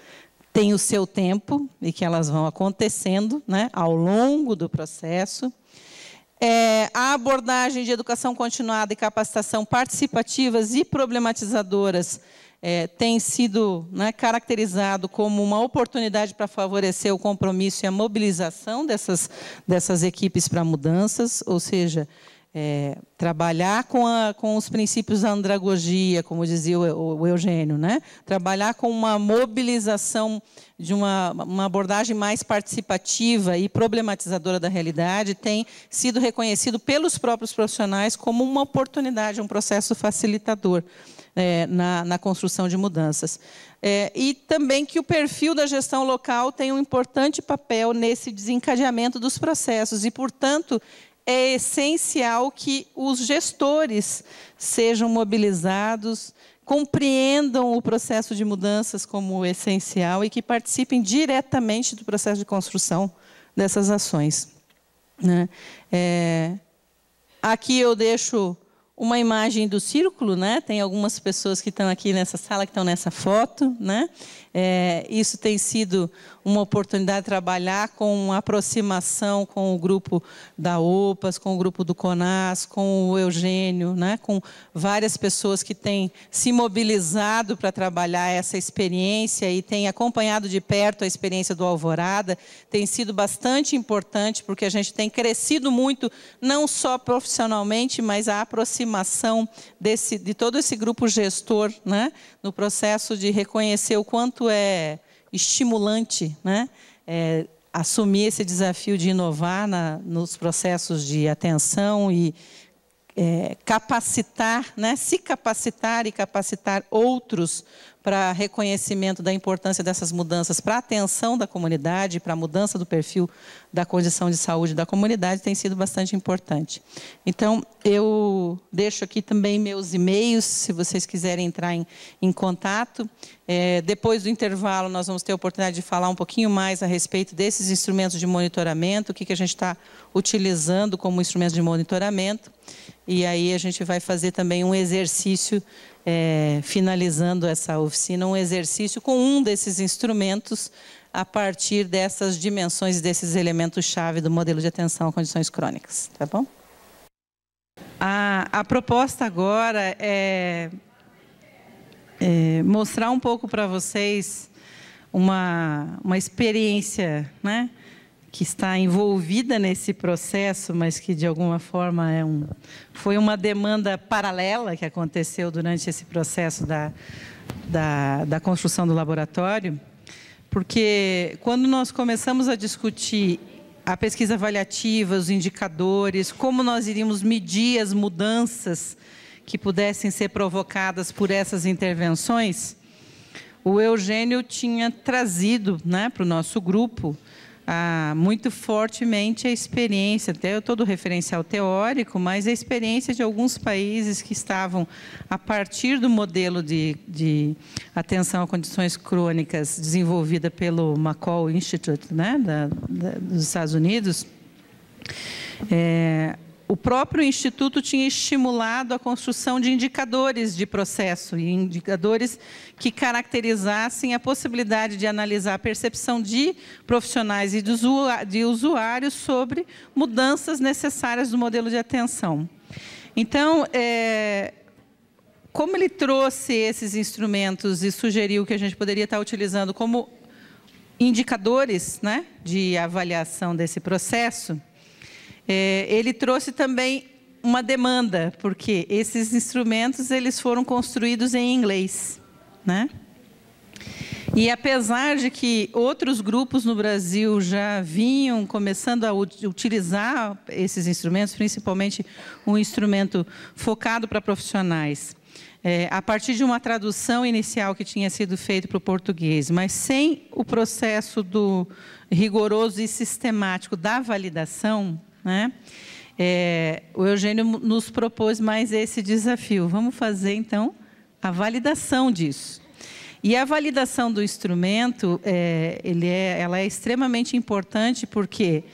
têm o seu tempo e que elas vão acontecendo né? ao longo do processo. É, a abordagem de educação continuada e capacitação participativas e problematizadoras é, tem sido né, caracterizado como uma oportunidade para favorecer o compromisso e a mobilização dessas, dessas equipes para mudanças, ou seja, é, trabalhar com, a, com, os princípios da andragogia, como dizia o, o Eugênio, né? trabalhar com uma mobilização de uma, uma, abordagem mais participativa e problematizadora da realidade tem sido reconhecido pelos próprios profissionais como uma oportunidade, um processo facilitador é, na, na, construção de mudanças. É, e também que o perfil da gestão local tem um importante papel nesse desencadeamento dos processos e, portanto, é essencial que os gestores sejam mobilizados, compreendam o processo de mudanças como essencial e que participem diretamente do processo de construção dessas ações. Né? É, aqui eu deixo uma imagem do círculo, né? Tem algumas pessoas que estão aqui nessa sala, que estão nessa foto, né? É, isso tem sido uma oportunidade de trabalhar com uma aproximação com o grupo da OPAS, com o grupo do CONAS, com o Eugênio, né, com várias pessoas que têm se mobilizado para trabalhar essa experiência e têm acompanhado de perto a experiência do Alvorada. Tem sido bastante importante, porque a gente tem crescido muito, não só profissionalmente, mas a aproximação desse, de todo esse grupo gestor né, no processo de reconhecer o quanto quanto é estimulante né? É, assumir esse desafio de inovar na, nos processos de atenção e é, capacitar, né? se capacitar e capacitar outros para reconhecimento da importância dessas mudanças para a atenção da comunidade, para a mudança do perfil da condição de saúde da comunidade, tem sido bastante importante. Então, eu deixo aqui também meus e-mails, se vocês quiserem entrar em, em contato. É, depois do intervalo, nós vamos ter a oportunidade de falar um pouquinho mais a respeito desses instrumentos de monitoramento, o que, que a gente está utilizando como instrumentos de monitoramento. E aí a gente vai fazer também um exercício é, finalizando essa oficina, um exercício com um desses instrumentos a partir dessas dimensões, desses elementos-chave do modelo de atenção a condições crônicas. Tá bom? A, a proposta agora é, é mostrar um pouco para vocês uma, uma experiência, né? que está envolvida nesse processo, mas que de alguma forma é um, foi uma demanda paralela que aconteceu durante esse processo da, da, da construção do laboratório, porque quando nós começamos a discutir a pesquisa avaliativa, os indicadores, como nós iríamos medir as mudanças que pudessem ser provocadas por essas intervenções, o Eugênio tinha trazido né, para o nosso grupo ah, muito fortemente a experiência, até eu todo referencial teórico, mas a experiência de alguns países que estavam, a partir do modelo de, de atenção a condições crônicas desenvolvida pelo McCall Institute né, da, da, dos Estados Unidos, é, o próprio Instituto tinha estimulado a construção de indicadores de processo e indicadores que caracterizassem a possibilidade de analisar a percepção de profissionais e de usuários sobre mudanças necessárias do modelo de atenção. Então, é, como ele trouxe esses instrumentos e sugeriu que a gente poderia estar utilizando como indicadores né, de avaliação desse processo, é, ele trouxe também uma demanda, porque esses instrumentos eles foram construídos em inglês, né? E apesar de que outros grupos no Brasil já vinham começando a utilizar esses instrumentos, principalmente um instrumento focado para profissionais, é, a partir de uma tradução inicial que tinha sido feita para o português, mas sem o processo do rigoroso e sistemático da validação, né? É, o Eugênio nos propôs mais esse desafio. Vamos fazer, então, a validação disso. E a validação do instrumento, é, ele é, ela é extremamente importante porque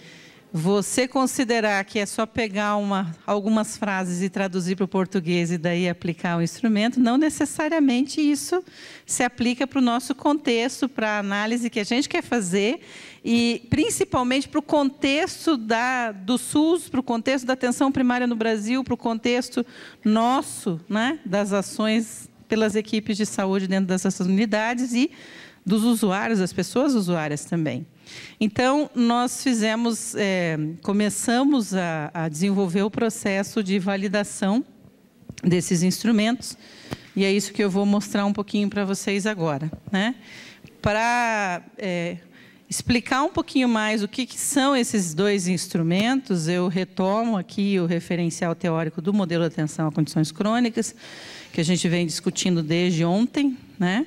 você considerar que é só pegar uma, algumas frases e traduzir para o português e daí aplicar o instrumento, não necessariamente isso se aplica para o nosso contexto, para a análise que a gente quer fazer e principalmente para o contexto da, do SUS, para o contexto da atenção primária no Brasil, para o contexto nosso, né, das ações pelas equipes de saúde dentro dessas unidades e dos usuários, das pessoas usuárias também. Então, nós fizemos, é, começamos a, a desenvolver o processo de validação desses instrumentos, e é isso que eu vou mostrar um pouquinho para vocês agora. Né? Para é, explicar um pouquinho mais o que, que, são esses dois instrumentos, eu retomo aqui o referencial teórico do modelo de atenção a condições crônicas, que a gente vem discutindo desde ontem, né?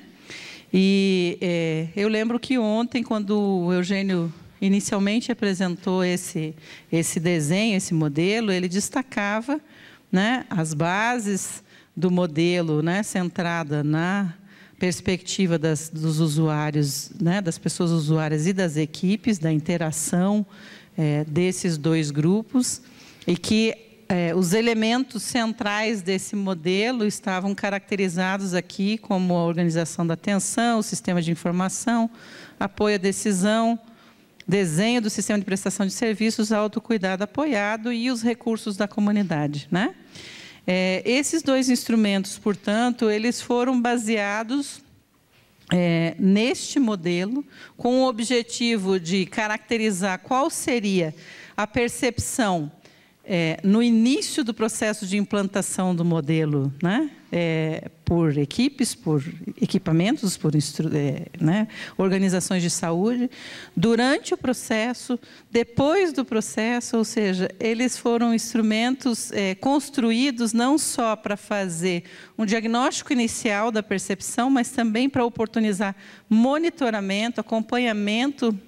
E é, eu lembro que ontem, quando o Eugênio inicialmente apresentou esse, esse desenho, esse modelo, ele destacava né, as bases do modelo, né, centrada na perspectiva das, dos usuários, né, das pessoas usuárias e das equipes, da interação é, desses dois grupos, e que é, os elementos centrais desse modelo estavam caracterizados aqui como a organização da atenção, o sistema de informação, apoio à decisão, desenho do sistema de prestação de serviços, autocuidado apoiado e os recursos da comunidade. Né? É, esses dois instrumentos, portanto, eles foram baseados é, neste modelo, com o objetivo de caracterizar qual seria a percepção é, no início do processo de implantação do modelo, né, é, por equipes, por equipamentos, por é, né, organizações de saúde, durante o processo, depois do processo, ou seja, eles foram instrumentos é, construídos não só para fazer um diagnóstico inicial da percepção, mas também para oportunizar monitoramento, acompanhamento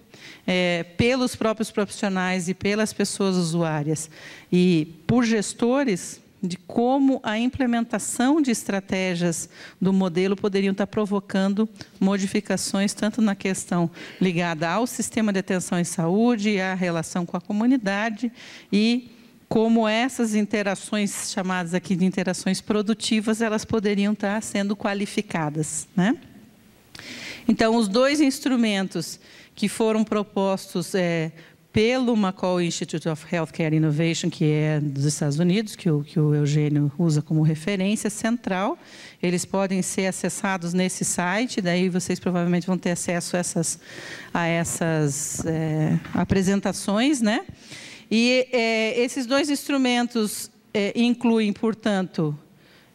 é, pelos próprios profissionais e pelas pessoas usuárias e por gestores de como a implementação de estratégias do modelo poderiam estar provocando modificações, tanto na questão ligada ao sistema de atenção em saúde, à relação com a comunidade e como essas interações, chamadas aqui de interações produtivas, elas poderiam estar sendo qualificadas. Né? Então, os dois instrumentos que foram propostos é, pelo Macaulay Institute of Healthcare Innovation, que é dos Estados Unidos, que o, que o Eugênio usa como referência central. Eles podem ser acessados nesse site, daí vocês provavelmente vão ter acesso a essas, a essas é, apresentações. Né? E é, esses dois instrumentos é, incluem, portanto,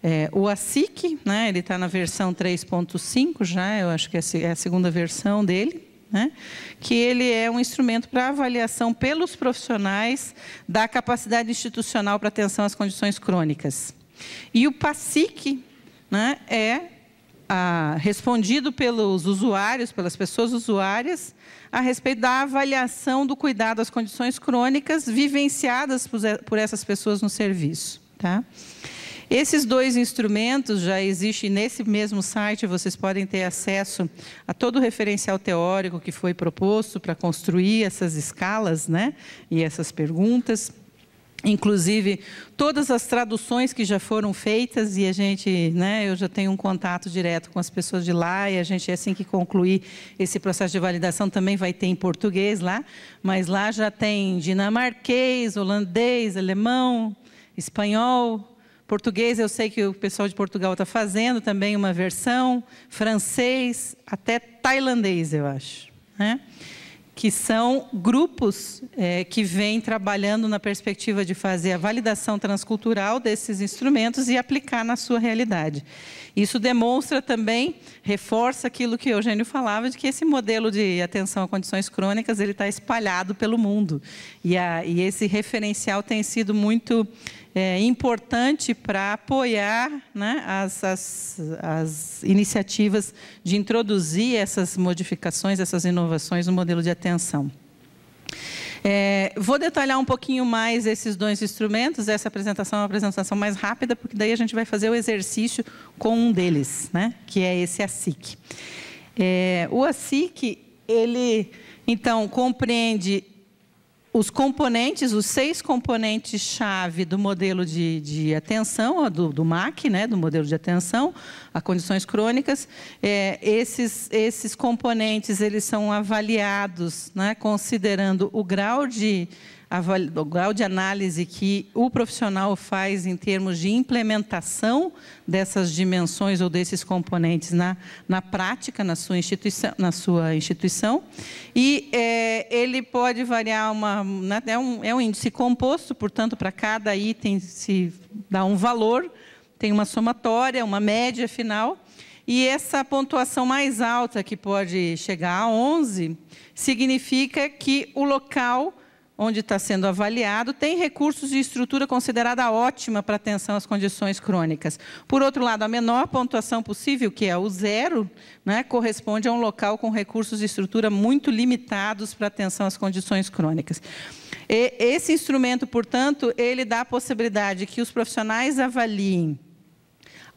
é, o ASIC, né? ele está na versão 3.5 já, eu acho que é a é segunda versão dele né? que ele é um instrumento para avaliação pelos profissionais da capacidade institucional para atenção às condições crônicas. E o PASIC né, é a, respondido pelos usuários, pelas pessoas usuárias, a respeito da avaliação do cuidado às condições crônicas vivenciadas por essas pessoas no serviço. Tá? Esses dois instrumentos já existem nesse mesmo site, vocês podem ter acesso a todo o referencial teórico que foi proposto para construir essas escalas né, e essas perguntas. Inclusive, todas as traduções que já foram feitas, e a gente, né, eu já tenho um contato direto com as pessoas de lá, e a gente, assim que concluir esse processo de validação, também vai ter em português lá, mas lá já tem dinamarquês, holandês, alemão, espanhol, Português, eu sei que o pessoal de Portugal está fazendo também uma versão. Francês, até tailandês, eu acho. Né? Que são grupos é, que vêm trabalhando na perspectiva de fazer a validação transcultural desses instrumentos e aplicar na sua realidade. Isso demonstra também, reforça aquilo que o Eugênio falava, de que esse modelo de atenção a condições crônicas ele está espalhado pelo mundo. E, a, e esse referencial tem sido muito é, importante para apoiar né, as, as, as iniciativas de introduzir essas modificações, essas inovações no modelo de atenção. É, vou detalhar um pouquinho mais esses dois instrumentos. Essa apresentação é uma apresentação mais rápida, porque daí a gente vai fazer o exercício com um deles, né? que é esse ASIC. É, o ASIC, ele, então, compreende os componentes, os seis componentes-chave do modelo de, de atenção, do, do, MAC, né, do modelo de atenção a condições crônicas, é, esses, esses componentes eles são avaliados né, considerando o grau de, o grau de análise que o profissional faz em termos de implementação dessas dimensões ou desses componentes na, na prática, na sua instituição. Na sua instituição. E é, ele pode variar, uma, né, é, um, é um índice composto, portanto, para cada item se dá um valor, tem uma somatória, uma média final. E essa pontuação mais alta, que pode chegar a 11, significa que o local onde está sendo avaliado, tem recursos e estrutura considerada ótima para atenção às condições crônicas. Por outro lado, a menor pontuação possível, que é o zero, né, corresponde a um local com recursos e estrutura muito limitados para atenção às condições crônicas. E esse instrumento, portanto, ele dá a possibilidade que os profissionais avaliem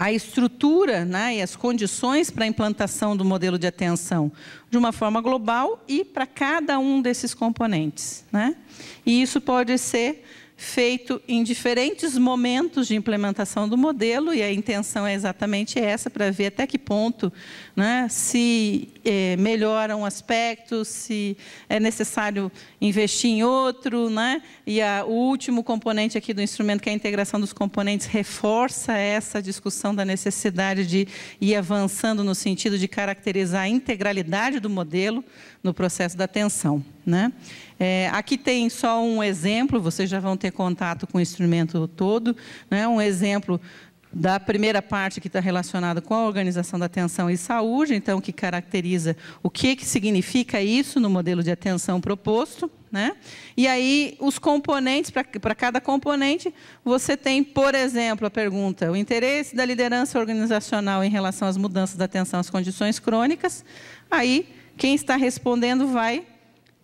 a estrutura né, e as condições para a implantação do modelo de atenção de uma forma global e para cada um desses componentes. Né? E isso pode ser feito em diferentes momentos de implementação do modelo, e a intenção é exatamente essa, para ver até que ponto né, se é, melhoram aspectos, se é necessário investir em outro, né, e a, o último componente aqui do instrumento, que é a integração dos componentes, reforça essa discussão da necessidade de ir avançando no sentido de caracterizar a integralidade do modelo no processo da atenção. Né? É, aqui tem só um exemplo, vocês já vão ter contato com o instrumento todo, né? um exemplo da primeira parte que está relacionada com a organização da atenção e saúde, então que caracteriza o que, que significa isso no modelo de atenção proposto, né? E aí os componentes para cada componente você tem, por exemplo, a pergunta: o interesse da liderança organizacional em relação às mudanças da atenção às condições crônicas. Aí quem está respondendo vai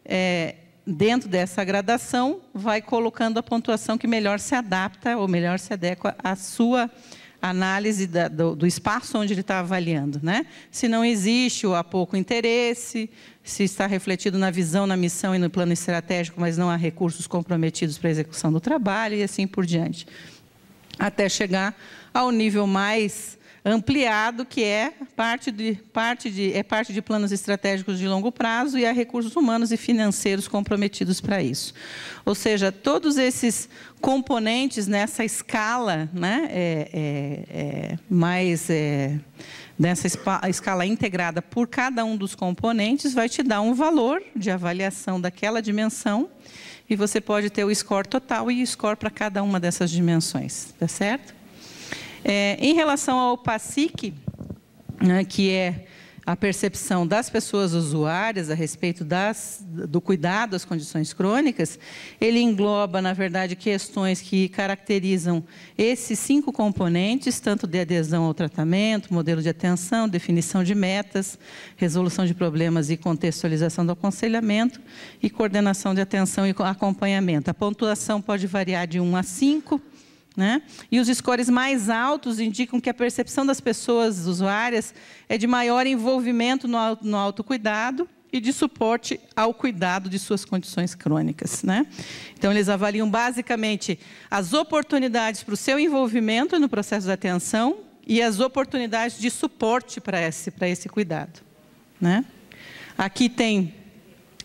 é, dentro dessa gradação, vai colocando a pontuação que melhor se adapta ou melhor se adequa à sua análise da, do, do, espaço onde ele está avaliando. Né? Se não existe ou há pouco interesse, se está refletido na visão, na missão e no plano estratégico, mas não há recursos comprometidos para a execução do trabalho e assim por diante. Até chegar ao nível mais ampliado, que é parte de, parte de, é parte de planos estratégicos de longo prazo e há recursos humanos e financeiros comprometidos para isso. Ou seja, todos esses componentes nessa escala né, é, é, é mais. É, nessa escala integrada por cada um dos componentes, vai te dar um valor de avaliação daquela dimensão e você pode ter o score total e o score para cada uma dessas dimensões, tá certo? É, em relação ao PASIC, né, que é a percepção das pessoas usuárias a respeito das, do cuidado às condições crônicas, ele engloba, na verdade, questões que caracterizam esses cinco componentes, tanto de adesão ao tratamento, modelo de atenção, definição de metas, resolução de problemas e contextualização do aconselhamento e coordenação de atenção e acompanhamento. A pontuação pode variar de 1 a 5, né? E os scores mais altos indicam que a percepção das pessoas usuárias é de maior envolvimento no, no autocuidado e de suporte ao cuidado de suas condições crônicas. Né? Então, eles avaliam basicamente as oportunidades para o seu envolvimento no processo de atenção e as oportunidades de suporte para esse, esse cuidado. Né? Aqui tem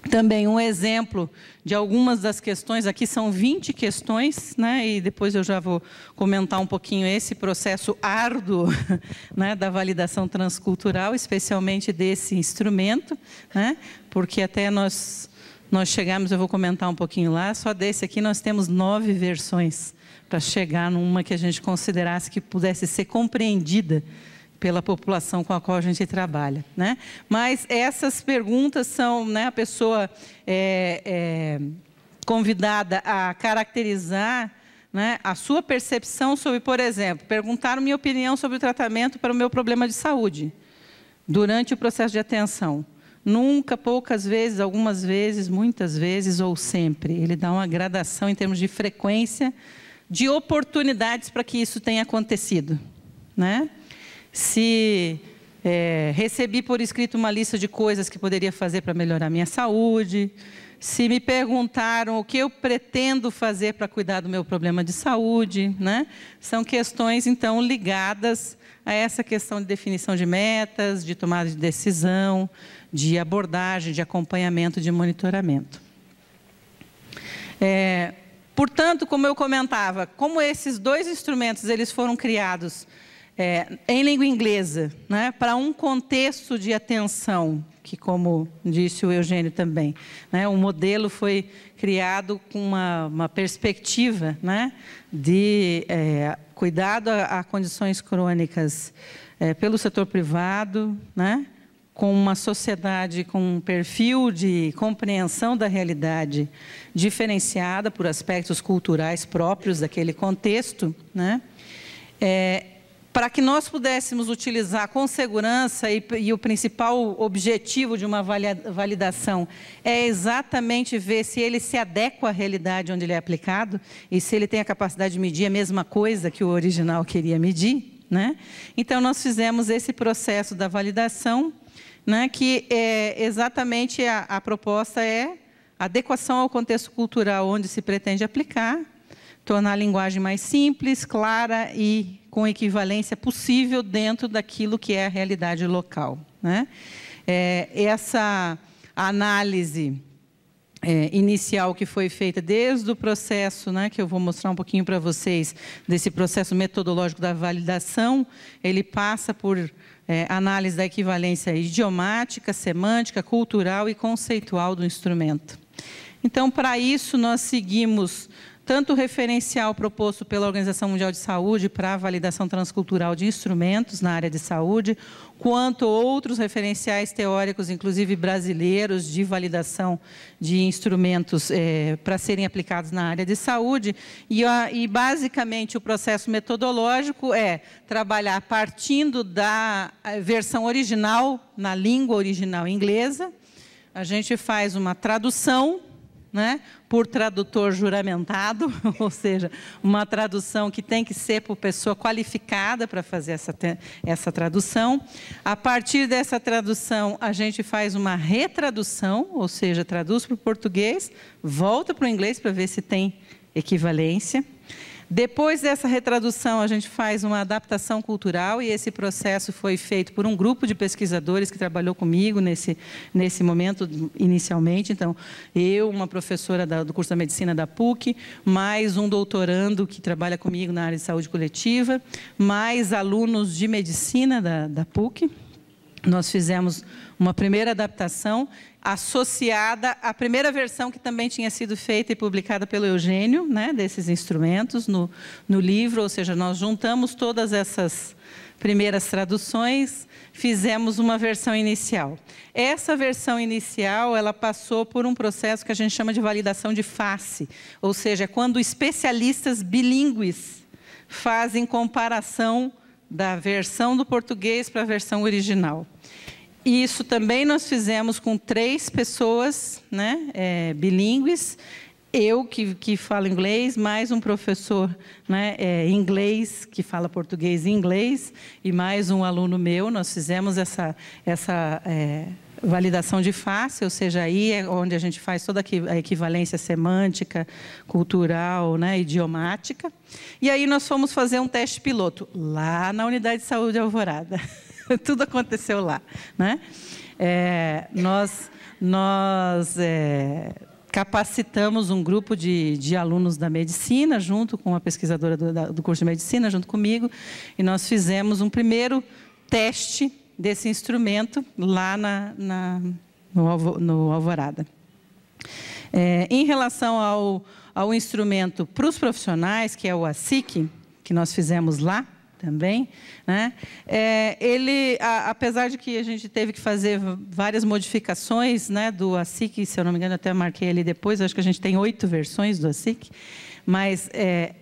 também um exemplo de algumas das questões, aqui são 20 questões, né, e depois eu já vou comentar um pouquinho esse processo árduo né, da validação transcultural, especialmente desse instrumento, né, porque até nós, nós chegamos, eu vou comentar um pouquinho lá, só desse aqui nós temos nove versões para chegar numa que a gente considerasse que pudesse ser compreendida pela população com a qual a gente trabalha. Né? Mas essas perguntas são, né, a pessoa é, é convidada a caracterizar né, a sua percepção sobre, por exemplo, perguntar minha opinião sobre o tratamento para o meu problema de saúde durante o processo de atenção. Nunca, poucas vezes, algumas vezes, muitas vezes ou sempre. Ele dá uma gradação em termos de frequência de oportunidades para que isso tenha acontecido. Né? se é, recebi por escrito uma lista de coisas que poderia fazer para melhorar minha saúde, se me perguntaram o que eu pretendo fazer para cuidar do meu problema de saúde, né? São questões então ligadas a essa questão de definição de metas, de tomada de decisão, de abordagem, de acompanhamento, de monitoramento. É, portanto, como eu comentava, como esses dois instrumentos eles foram criados é, em língua inglesa, né, para um contexto de atenção, que, como disse o Eugênio também, né, o modelo foi criado com uma, uma perspectiva né, de é, cuidado a, a, condições crônicas é, pelo setor privado, né, com uma sociedade com um perfil de compreensão da realidade diferenciada por aspectos culturais próprios daquele contexto, né? É, para que nós pudéssemos utilizar com segurança, e, e, o principal objetivo de uma validação é exatamente ver se ele se adequa à realidade onde ele é aplicado e se ele tem a capacidade de medir a mesma coisa que o original queria medir. Né? Então, nós fizemos esse processo da validação, né, que é exatamente a, a proposta é adequação ao contexto cultural onde se pretende aplicar, tornar a linguagem mais simples, clara e com equivalência possível dentro daquilo que é a realidade local. Né? É, essa análise é, inicial que foi feita desde o processo, né, que eu vou mostrar um pouquinho para vocês, desse processo metodológico da validação, ele passa por é, análise da equivalência idiomática, semântica, cultural e conceitual do instrumento. Então, para isso, nós seguimos tanto o referencial proposto pela Organização Mundial de Saúde para a validação transcultural de instrumentos na área de saúde, quanto outros referenciais teóricos, inclusive brasileiros, de validação de instrumentos é, para serem aplicados na área de saúde. E, a, e, basicamente, o processo metodológico é trabalhar partindo da eh, versão original, na língua original inglesa, a gente faz uma tradução né, por tradutor juramentado, ou seja, uma tradução que tem que ser por pessoa qualificada para fazer essa, essa tradução. A partir dessa tradução, a gente faz uma retradução, ou seja, traduz para o português, volta para o inglês para ver se tem equivalência. Depois dessa retradução, a gente faz uma adaptação cultural e esse processo foi feito por um grupo de pesquisadores que trabalhou comigo nesse, nesse momento inicialmente. Então, eu, uma professora da, do curso da medicina da PUC, mais um doutorando que trabalha comigo na área de saúde coletiva, mais alunos de medicina da, da PUC. Nós fizemos uma primeira adaptação associada à primeira versão que também tinha sido feita e publicada pelo Eugênio, né, desses instrumentos no, no livro, ou seja, nós juntamos todas essas primeiras traduções, fizemos uma versão inicial. Essa versão inicial, ela passou por um processo que a gente chama de validação de face, ou seja, é quando especialistas bilíngues fazem comparação da versão do português para a versão original. E isso também nós fizemos com três pessoas né, é, bilíngues. Eu que, que falo inglês, mais um professor né, é, inglês que fala português e inglês, e mais um aluno meu. Nós fizemos essa, essa é, validação de face, ou seja, aí é onde a gente faz toda a equivalência semântica, cultural, né, idiomática. E aí nós fomos fazer um teste piloto lá na unidade de saúde Alvorada. Tudo aconteceu lá, né? É, nós nós é, capacitamos um grupo de, de alunos da medicina, junto com a pesquisadora do, da, do curso de medicina, junto comigo, e nós fizemos um primeiro teste desse instrumento lá na, na no, no, Alvorada. É, em relação ao, ao instrumento para os profissionais, que é o ASIC, que nós fizemos lá, também. Né? É, ele, a, apesar de que a gente teve que fazer várias modificações né, do ASIC, se eu não me engano, até marquei ali depois, acho que a gente tem oito versões do ASIC, mas é,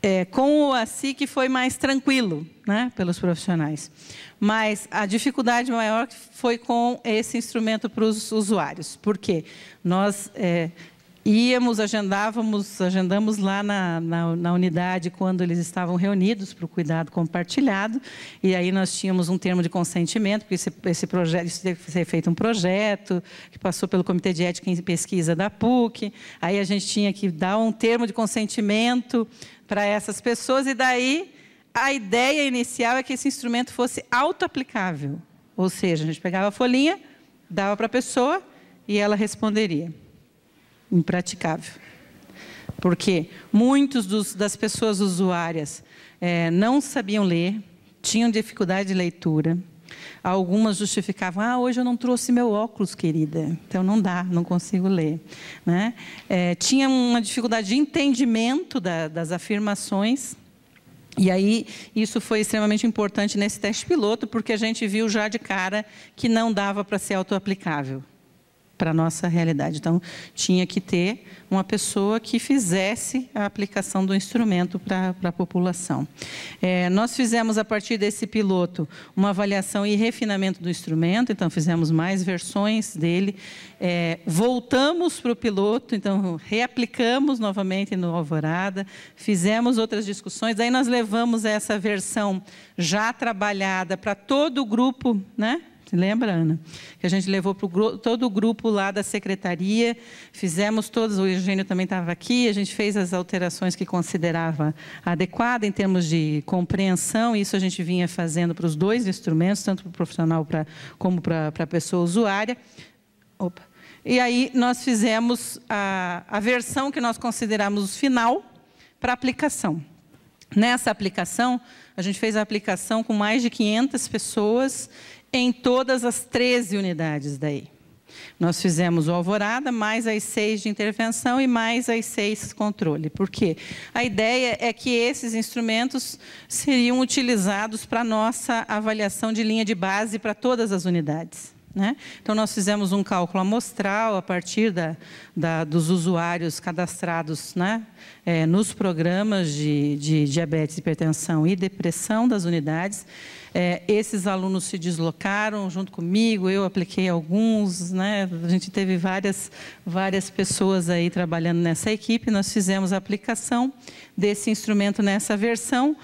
é, com o ASIC foi mais tranquilo né, pelos profissionais. Mas a dificuldade maior foi com esse instrumento para os usuários. Por quê? Nós é, íamos, agendávamos, agendamos lá na, na, na, unidade quando eles estavam reunidos para o cuidado compartilhado, e aí nós tínhamos um termo de consentimento, porque esse, esse projeto, isso teve que ser feito um projeto, que passou pelo Comitê de Ética e Pesquisa da PUC, aí a gente tinha que dar um termo de consentimento para essas pessoas, e daí a ideia inicial é que esse instrumento fosse auto-aplicável, ou seja, a gente pegava a folhinha, dava para a pessoa e ela responderia impraticável. Porque muitos das pessoas usuárias é, não sabiam ler, tinham dificuldade de leitura. Algumas justificavam: ah, hoje eu não trouxe meu óculos, querida, então não dá, não consigo ler. Né? É, tinha uma dificuldade de entendimento da, das afirmações. E aí, isso foi extremamente importante nesse teste piloto, porque a gente viu já de cara que não dava para ser autoaplicável para a nossa realidade. Então, tinha que ter uma pessoa que fizesse a aplicação do instrumento para a população. É, nós fizemos, a partir desse piloto, uma avaliação e refinamento do instrumento, então fizemos mais versões dele. É, voltamos para o piloto, então reaplicamos novamente no Alvorada, fizemos outras discussões, Aí nós levamos essa versão já trabalhada para todo o grupo, né? lembra, Ana? Que a gente levou para todo o grupo lá da secretaria, fizemos todos, o Eugênio também estava aqui, a gente fez as alterações que considerava adequada em termos de compreensão, isso a gente vinha fazendo para os dois instrumentos, tanto para o profissional pra, como para a pessoa usuária. Opa. E aí nós fizemos a, a versão que nós consideramos final para aplicação. Nessa aplicação, a gente fez a aplicação com mais de 500 pessoas em todas as 13 unidades daí. Nós fizemos o alvorada, mais as seis de intervenção e mais as seis controle. Por quê? A ideia é que esses instrumentos seriam utilizados para nossa avaliação de linha de base para todas as unidades. Né? Então, nós fizemos um cálculo amostral a partir da, da, dos usuários cadastrados né? é, nos programas de, de diabetes, hipertensão e depressão das unidades. É, esses alunos se deslocaram junto comigo, eu apliquei alguns, né? A gente teve várias, várias pessoas aí trabalhando nessa equipe. Nós fizemos a aplicação desse instrumento nessa versão.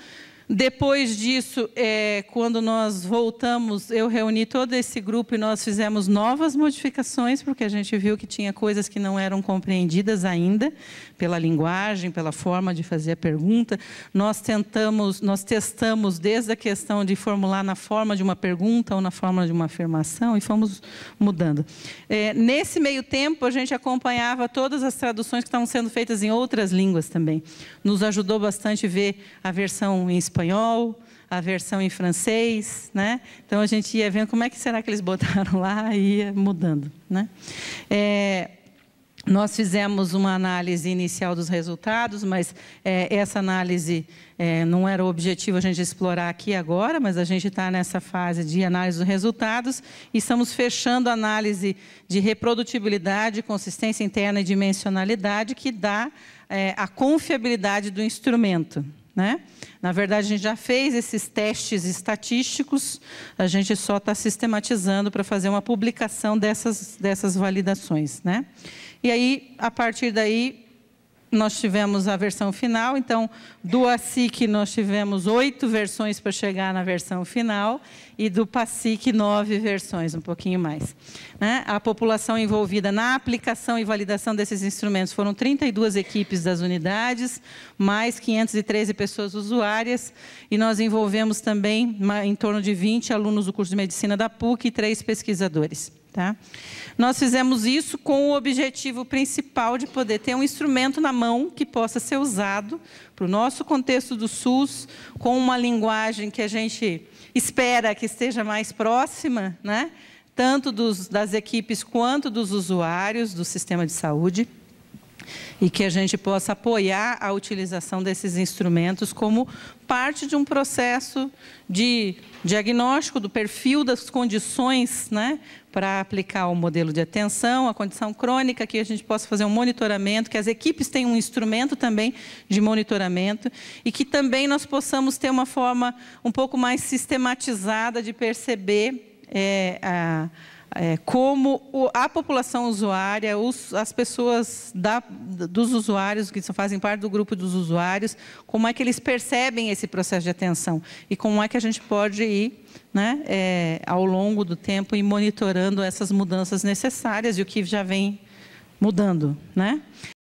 Depois disso, é, quando nós voltamos, eu reuni todo esse grupo e nós fizemos novas modificações, porque a gente viu que tinha coisas que não eram compreendidas ainda pela linguagem, pela forma de fazer a pergunta. Nós tentamos, nós testamos desde a questão de formular na forma de uma pergunta ou na forma de uma afirmação e fomos mudando. É, nesse meio tempo, a gente acompanhava todas as traduções que estavam sendo feitas em outras línguas também. Nos ajudou bastante ver a versão em espanhol espanhol, a versão em francês, né? Então a gente ia vendo como é que será que eles botaram lá e ia mudando, né? É, nós fizemos uma análise inicial dos resultados, mas é, essa análise é, não era o objetivo a gente explorar aqui agora, mas a gente está nessa fase de análise dos resultados e estamos fechando a análise de reprodutibilidade, consistência interna e dimensionalidade, que dá é, a confiabilidade do instrumento. Né? Na verdade, a gente já fez esses testes estatísticos, a gente só está sistematizando para fazer uma publicação dessas, dessas validações. Né? E aí, a partir daí, nós tivemos a versão final, então do ASIC nós tivemos oito versões para chegar na versão final e do PASIC nove versões, um pouquinho mais. Né? A população envolvida na aplicação e validação desses instrumentos foram 32 equipes das unidades, mais 513 pessoas usuárias e nós envolvemos também em torno de 20 alunos do curso de medicina da PUC e três pesquisadores. Tá? Nós fizemos isso com o objetivo principal de poder ter um instrumento na mão que possa ser usado para o nosso contexto do SUS, com uma linguagem que a gente espera que esteja mais próxima, né? tanto dos, das equipes quanto dos usuários do sistema de saúde e que a gente possa apoiar a utilização desses instrumentos como parte de um processo de diagnóstico do perfil das condições, né, para aplicar o modelo de atenção, a condição crônica, que a gente possa fazer um monitoramento, que as equipes tenham um instrumento também de monitoramento e que também nós possamos ter uma forma um pouco mais sistematizada de perceber é, a é, como o, a população usuária, os, as pessoas da, dos usuários, que fazem parte do grupo dos usuários, como é que eles percebem esse processo de atenção e como é que a gente pode ir, né, é, ao longo do tempo, e monitorando essas mudanças necessárias e o que já vem mudando. Né?